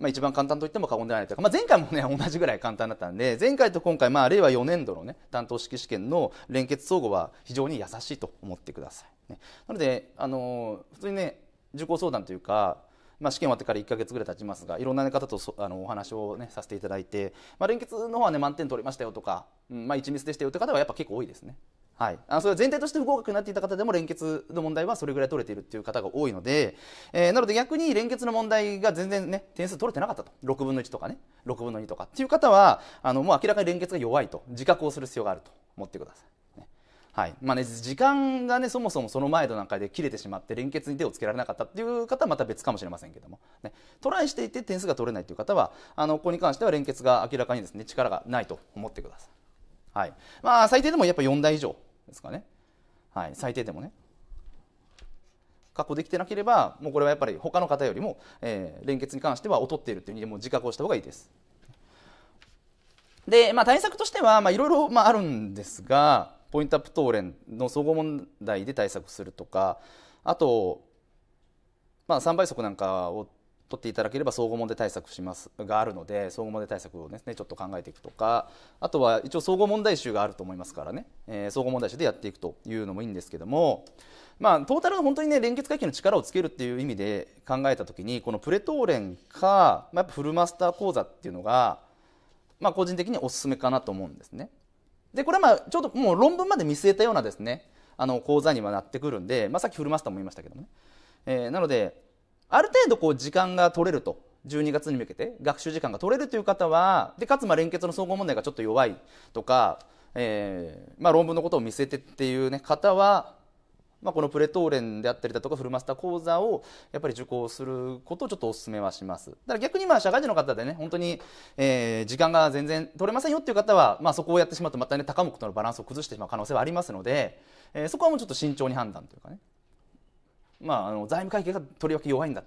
まあ、一番簡単と言っても過言ではないというか、まあ、前回もね同じぐらい簡単だったんで前回と今回、まあ、令和4年度のね担当式試験の連結総合は非常に優しいと思ってください、ね、なので、あの普通にね受講相談というかまあ、試験終わってから1か月ぐらい経ちますがいろんな方とあのお話を、ね、させていただいて、まあ、連結の方は、ね、満点取りましたよとか、うんまあ、一ミスでしたよという方はやっぱ結構多いですね。はい、あそれは全体として不合格になっていた方でも連結の問題はそれぐらい取れているっていう方が多いので、えー、なので逆に連結の問題が全然ね点数取れてなかったと6分の1とかね6分の2とかっていう方はあのもう明らかに連結が弱いと自覚をする必要があると思ってください。ねはいまあね、時間が、ね、そもそもその前の段階で切れてしまって連結に手をつけられなかったという方はまた別かもしれませんけども、ね、トライしていて点数が取れないという方はあのここに関しては連結が明らかにです、ね、力がないと思ってください、はいまあ、最低でもやっぱ4台以上ですかね、はい、最低でもね確保できてなければもうこれはやっぱり他の方よりも、えー、連結に関しては劣っているというふうにもう自覚をした方がいいですで、まあ、対策としてはいろいろあるんですがポイントアップ等連の総合問題で対策するとかあと、まあ、3倍速なんかを取っていただければ総合問題対策しますがあるので総合問題対策をですねちょっと考えていくとかあとは一応総合問題集があると思いますからね、えー、総合問題集でやっていくというのもいいんですけどもまあトータルの本当にね連結会計の力をつけるっていう意味で考えた時にこのプレトーレンか、まあ、やっぱフルマスター講座っていうのが、まあ、個人的におすすめかなと思うんですね。でこれはまあちょっともう論文まで見据えたようなですねあの講座にはなってくるんで、まあ、さっきフルマスターも言いましたけどもね。えー、なのである程度こう時間が取れると12月に向けて学習時間が取れるという方はでかつま連結の総合問題がちょっと弱いとか、えーまあ、論文のことを見せてっていう、ね、方は、まあ、このプレトーレンであったりだとかフルマスター講座をやっぱり受講することをちょっとお勧めはしますだから逆にまあ社会人の方でね本当に、えー、時間が全然取れませんよっていう方は、まあ、そこをやってしまうとまたね高目とのバランスを崩してしまう可能性はありますので、えー、そこはもうちょっと慎重に判断というかねまあ、あの財務会計がとりわけ弱いんだ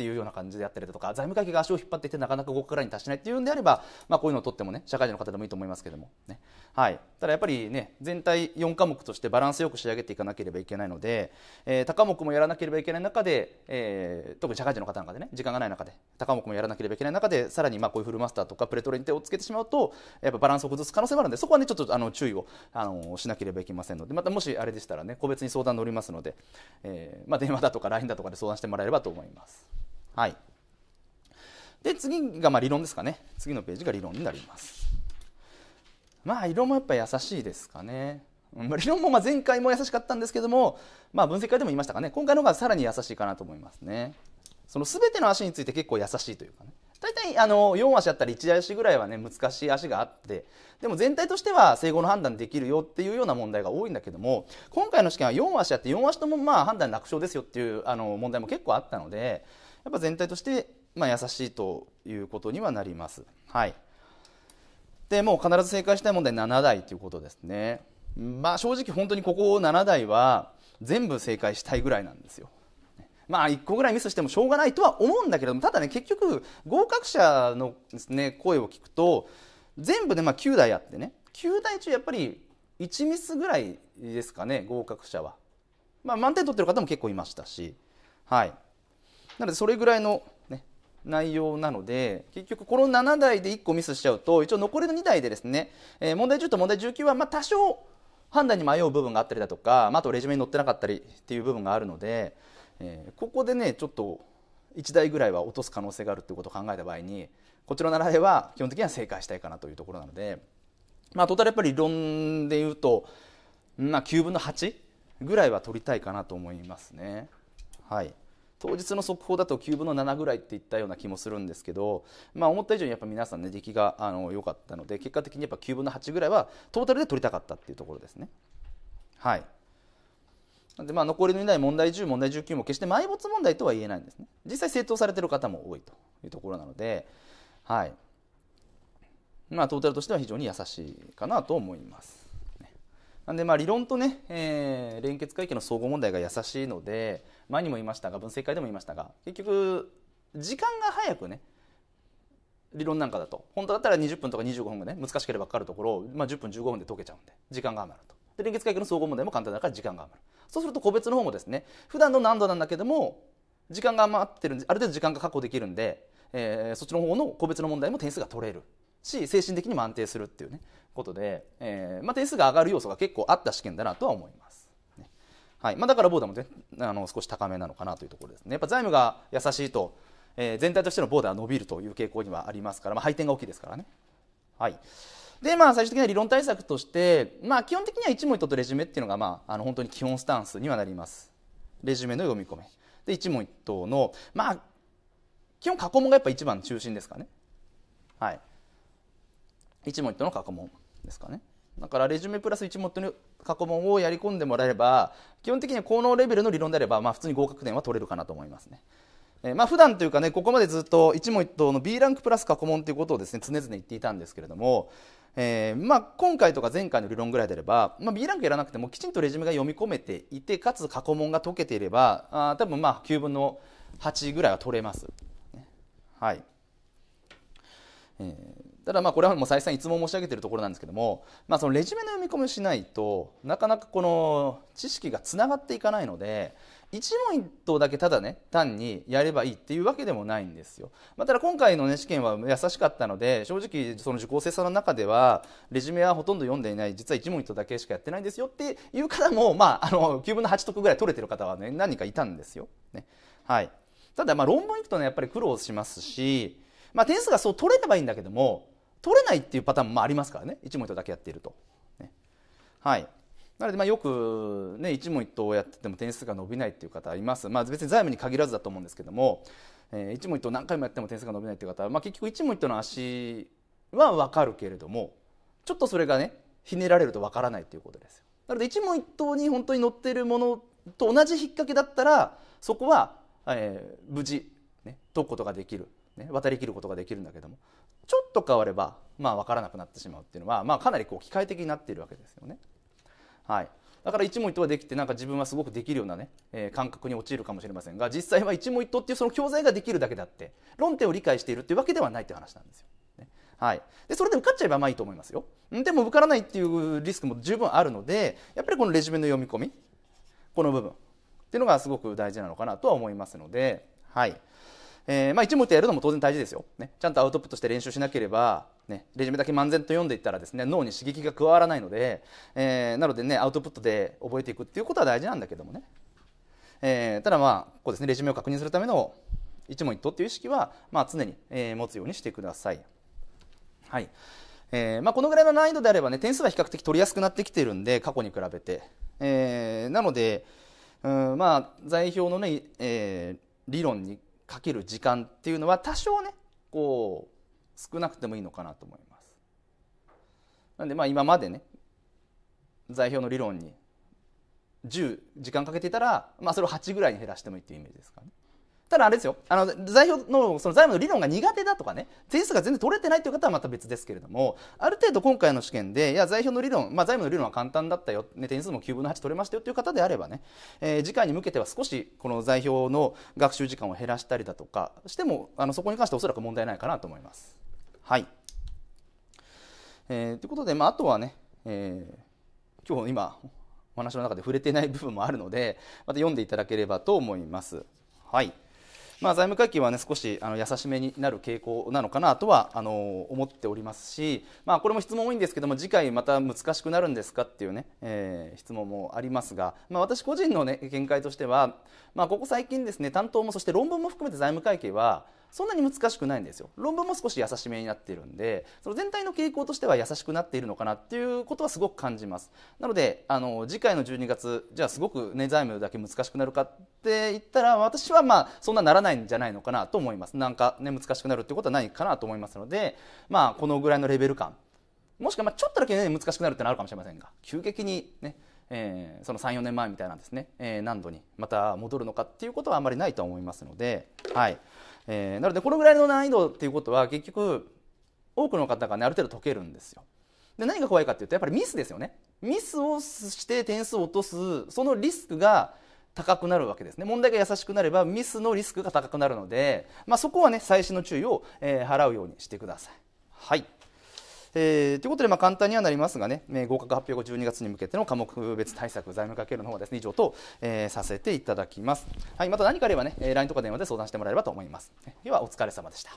っていうような感じであったりだとか財務会計が足を引っ張っていてなかなか動くからに達しないっていうんであれば、まあ、こういうのを取ってもね社会人の方でもいいと思いますけども、ねはい、ただやっぱりね全体4科目としてバランスよく仕上げていかなければいけないので、えー、科目もやらなければいけない中で、えー、特に社会人の方なんかでね時間がない中で多科目もやらなければいけない中でさらにまあこういうフルマスターとかプレトレに手をつけてしまうとやっぱバランスを崩す可能性もあるのでそこはねちょっとあの注意をあのしなければいけませんのでまたもしあれでしたらね個別に相談乗りますので、えーまあ、電話だとか LINE だとかで相談してもらえればと思います。はい、で次がま理論ですかね次のページが理論になりますまあ理論もやっぱ優しいですかね理論もま前回も優しかったんですけども、まあ、分析会でも言いましたかね今回の方がさらに優しいかなと思いますねその全ての足について結構優しいというかね大体あの4足あったり1足ぐらいはね難しい足があってでも全体としては整合の判断できるよっていうような問題が多いんだけども今回の試験は4足あって4足ともまあ判断楽勝ですよっていうあの問題も結構あったのでやっぱ全体として、まあ、優しいということにはなります。はい、でもう必ず正解したい問題7代ということですね。まあ、正直本当にここ7代は全部正解したいぐらいなんですよ。まあ、1個ぐらいミスしてもしょうがないとは思うんだけれどもただね結局合格者のです、ね、声を聞くと全部でまあ9台あってね9台中やっぱり1ミスぐらいですかね合格者は、まあ、満点取ってる方も結構いましたしはいなのでそれぐらいの、ね、内容なので結局この7台で1個ミスしちゃうと一応残りの2台でですね、えー、問題10と問題19はま多少判断に迷う部分があったりだとか、まああ、とレジュメに載ってなかったりっていう部分があるので、えー、ここでねちょっと1台ぐらいは落とす可能性があるっていうことを考えた場合にこちらの7台は基本的には正解したいかなというところなので、まあ、トータルやっぱり論で言うと、まあ、9分の8ぐらいは取りたいかなと思いますね。はい当日の速報だと9分の7ぐらいっていったような気もするんですけど、まあ、思った以上にやっぱ皆さんね出来があの良かったので結果的にやっぱ9分の8ぐらいはトータルで取りたかったっていうところですね。はいなんでまあ残りの2台問題10問題19も決して埋没問題とは言えないんですね実際正当されてる方も多いというところなので、はいまあ、トータルとしては非常に優しいかなと思います。なんでまあ理論とね、えー、連結会計の総合問題が優しいので前にも言いましたが分析会でも言いましたが結局時間が早くね理論なんかだと本当だったら20分とか25分がね難しければかかるところを、まあ、10分15分で解けちゃうんで時間が余るとで連結会計の総合問題も簡単だから時間が余るそうすると個別の方もですね普段の難度なんだけども時間が余ってるで、ある程度時間が確保できるんで、えー、そっちの方の個別の問題も点数が取れるし精神的にも安定するっていうねことで、えーまあ、点数が上がる要素が結構あった試験だなとは思います。ね、はいまあ、だからボーダーも、ね、あの少し高めなのかなというところですね。やっぱ財務が優しいと、えー、全体としてのボーダー伸びるという傾向にはありますから、まあ、配点が大きいですからね。はいでまあ、最終的な理論対策として、まあ、基本的には一問一答とレジュメっていうのが、まあ、あの本当に基本スタンスにはなります。レジュメの読み込め。で一問一答の、まあ、基本過去問がやっぱ一番中心ですかね。はい、一問一答の過去問ですかねだからレジュメプラス1問の過去問をやり込んでもらえれば基本的にはこのレベルの理論であれば、まあ、普通に合格点は取れるかなと思いますね。えー、まあ普段というかねここまでずっと一問一答の B ランクプラス過去問ということをですね常々言っていたんですけれども、えまあ今回とか前回の理論ぐらいであれば、まあ、B ランクやらなくてもきちんとレジュメが読み込めていてかつ過去問が解けていればあ多分まあ9分の8ぐらいは取れます。はい、えただまあこれはもう再三いつも申し上げているところなんですけども、まあ、そのレジュメの読み込みをしないとなかなかこの知識がつながっていかないので一問一答だけただね単にやればいいっていうわけでもないんですよ、まあ、ただ今回の、ね、試験は優しかったので正直その受講生さんの中ではレジュメはほとんど読んでいない実は一問一答だけしかやってないんですよっていう方も、まあ、あの9分の8得ぐらい取れてる方はね何人かいたんですよ、ねはい、ただまあ論文いくとねやっぱり苦労しますし、まあ、点数がそう取れればいいんだけども取れないっていうパターンもありますからね一問一答だけやっていると、ね、はいなのでまあよく、ね、一問一答をやってても点数が伸びないっていう方います、まあ、別に財務に限らずだと思うんですけども、えー、一問一答何回もやっても点数が伸びないっていう方は、まあ、結局一問一答の足は分かるけれどもちょっとそれがねひねられると分からないということですよなので一問一答に本当に載っているものと同じ引っ掛けだったらそこは、えー、無事、ね、解くことができる、ね、渡りきることができるんだけどもちょっと変われば、まあ、分からなくなってしまうっていうのは、まあ、かなりこう機械的になっているわけですよね。はい、だから一問一答ができてなんか自分はすごくできるようなね、えー、感覚に陥るかもしれませんが実際は一問一答っていうその教材ができるだけであって論点を理解しているっていうわけではないって話なんですよ。ね、はい、でそれで受かっちゃえばまあいいと思いますよでも受からないっていうリスクも十分あるのでやっぱりこのレジュメの読み込みこの部分っていうのがすごく大事なのかなとは思いますので、はいえー、まあ、一問っ答やるのも当然大事ですよ、ね、ちゃんとアウトプットして練習しなければ、ね、レジュメだけ漫然と読んでいったらですね脳に刺激が加わらないので、えー、なのでねアウトプットで覚えていくっていうことは大事なんだけどもね、えー、ただまあこうですねレジュメを確認するための一問一答っていう意識は、まあ、常に、え持つようにしてください。はいえーまあ、このぐらいの難易度であれば、ね、点数は比較的取りやすくなってきているんで過去に比べて、えー、なので、うんまあ、代表のね、ねえー、理論にかける時間っていうのは多少ねこう少なくてもいいのかなと思います。なんでまあ今までね座表の理論に10時間かけていたら、まあ、それを8ぐらいに減らしてもいいっていうイメージですかね。ただあれですよあの財表のその財務の理論が苦手だとかね点数が全然取れてないという方はまた別ですけれどもある程度今回の試験でいや財表の理論、まあ、財務の理論は簡単だったよ、ね、点数も9分の8取れましたよという方であればね、えー、次回に向けては少しこの財表の学習時間を減らしたりだとかしてもあのそこに関しておそらく問題ないかなと思います。はい、えー、ということで、まあ、あとはね、えー、今日今お話の中で触れてない部分もあるのでまた読んでいただければと思います。はいまあ、財務会計は、ね、少しあの優しめになる傾向なのかなとはあの思っておりますし、まあ、これも質問多いんですけども次回また難しくなるんですかっていうね、えー、質問もありますが、まあ、私個人の、ね、見解としては、まあ、ここ最近ですね担当もそして論文も含めて財務会計はそんなに難しくないんですよ論文も少し優しめになっているんでその全体の傾向としては優しくなっているのかなっていうことはすごく感じますなのであの次回の12月じゃあすごくね財務だけ難しくなるかって言ったら私はまあそんなならないんじゃないのかなと思いますなんかね難しくなるってことはないかなと思いますのでまあこのぐらいのレベル感もしくはまちょっとだけ、ね、難しくなるってのあるかもしれませんが急激にねえー、その34年前みたいなんですね、えー、何度にまた戻るのかっていうことはあまりないと思いますので、はいえー、なのでこのぐらいの難易度っていうことは結局多くの方がねある程度解けるんですよで何が怖いかっていうとやっぱりミスですよねミスをして点数を落とすそのリスクが高くなるわけですね問題が優しくなればミスのリスクが高くなるので、まあ、そこはね最新の注意を、えー、払うようにしてくださいはいえー、ということで、まあ、簡単にはなりますがね、えー、合格発表後12月に向けての科目別対策、財務かけるの方はですね、以上と、えー、させていただきます。はい、また何かあればね、LINE とか電話で相談してもらえればと思います。では、お疲れ様でした。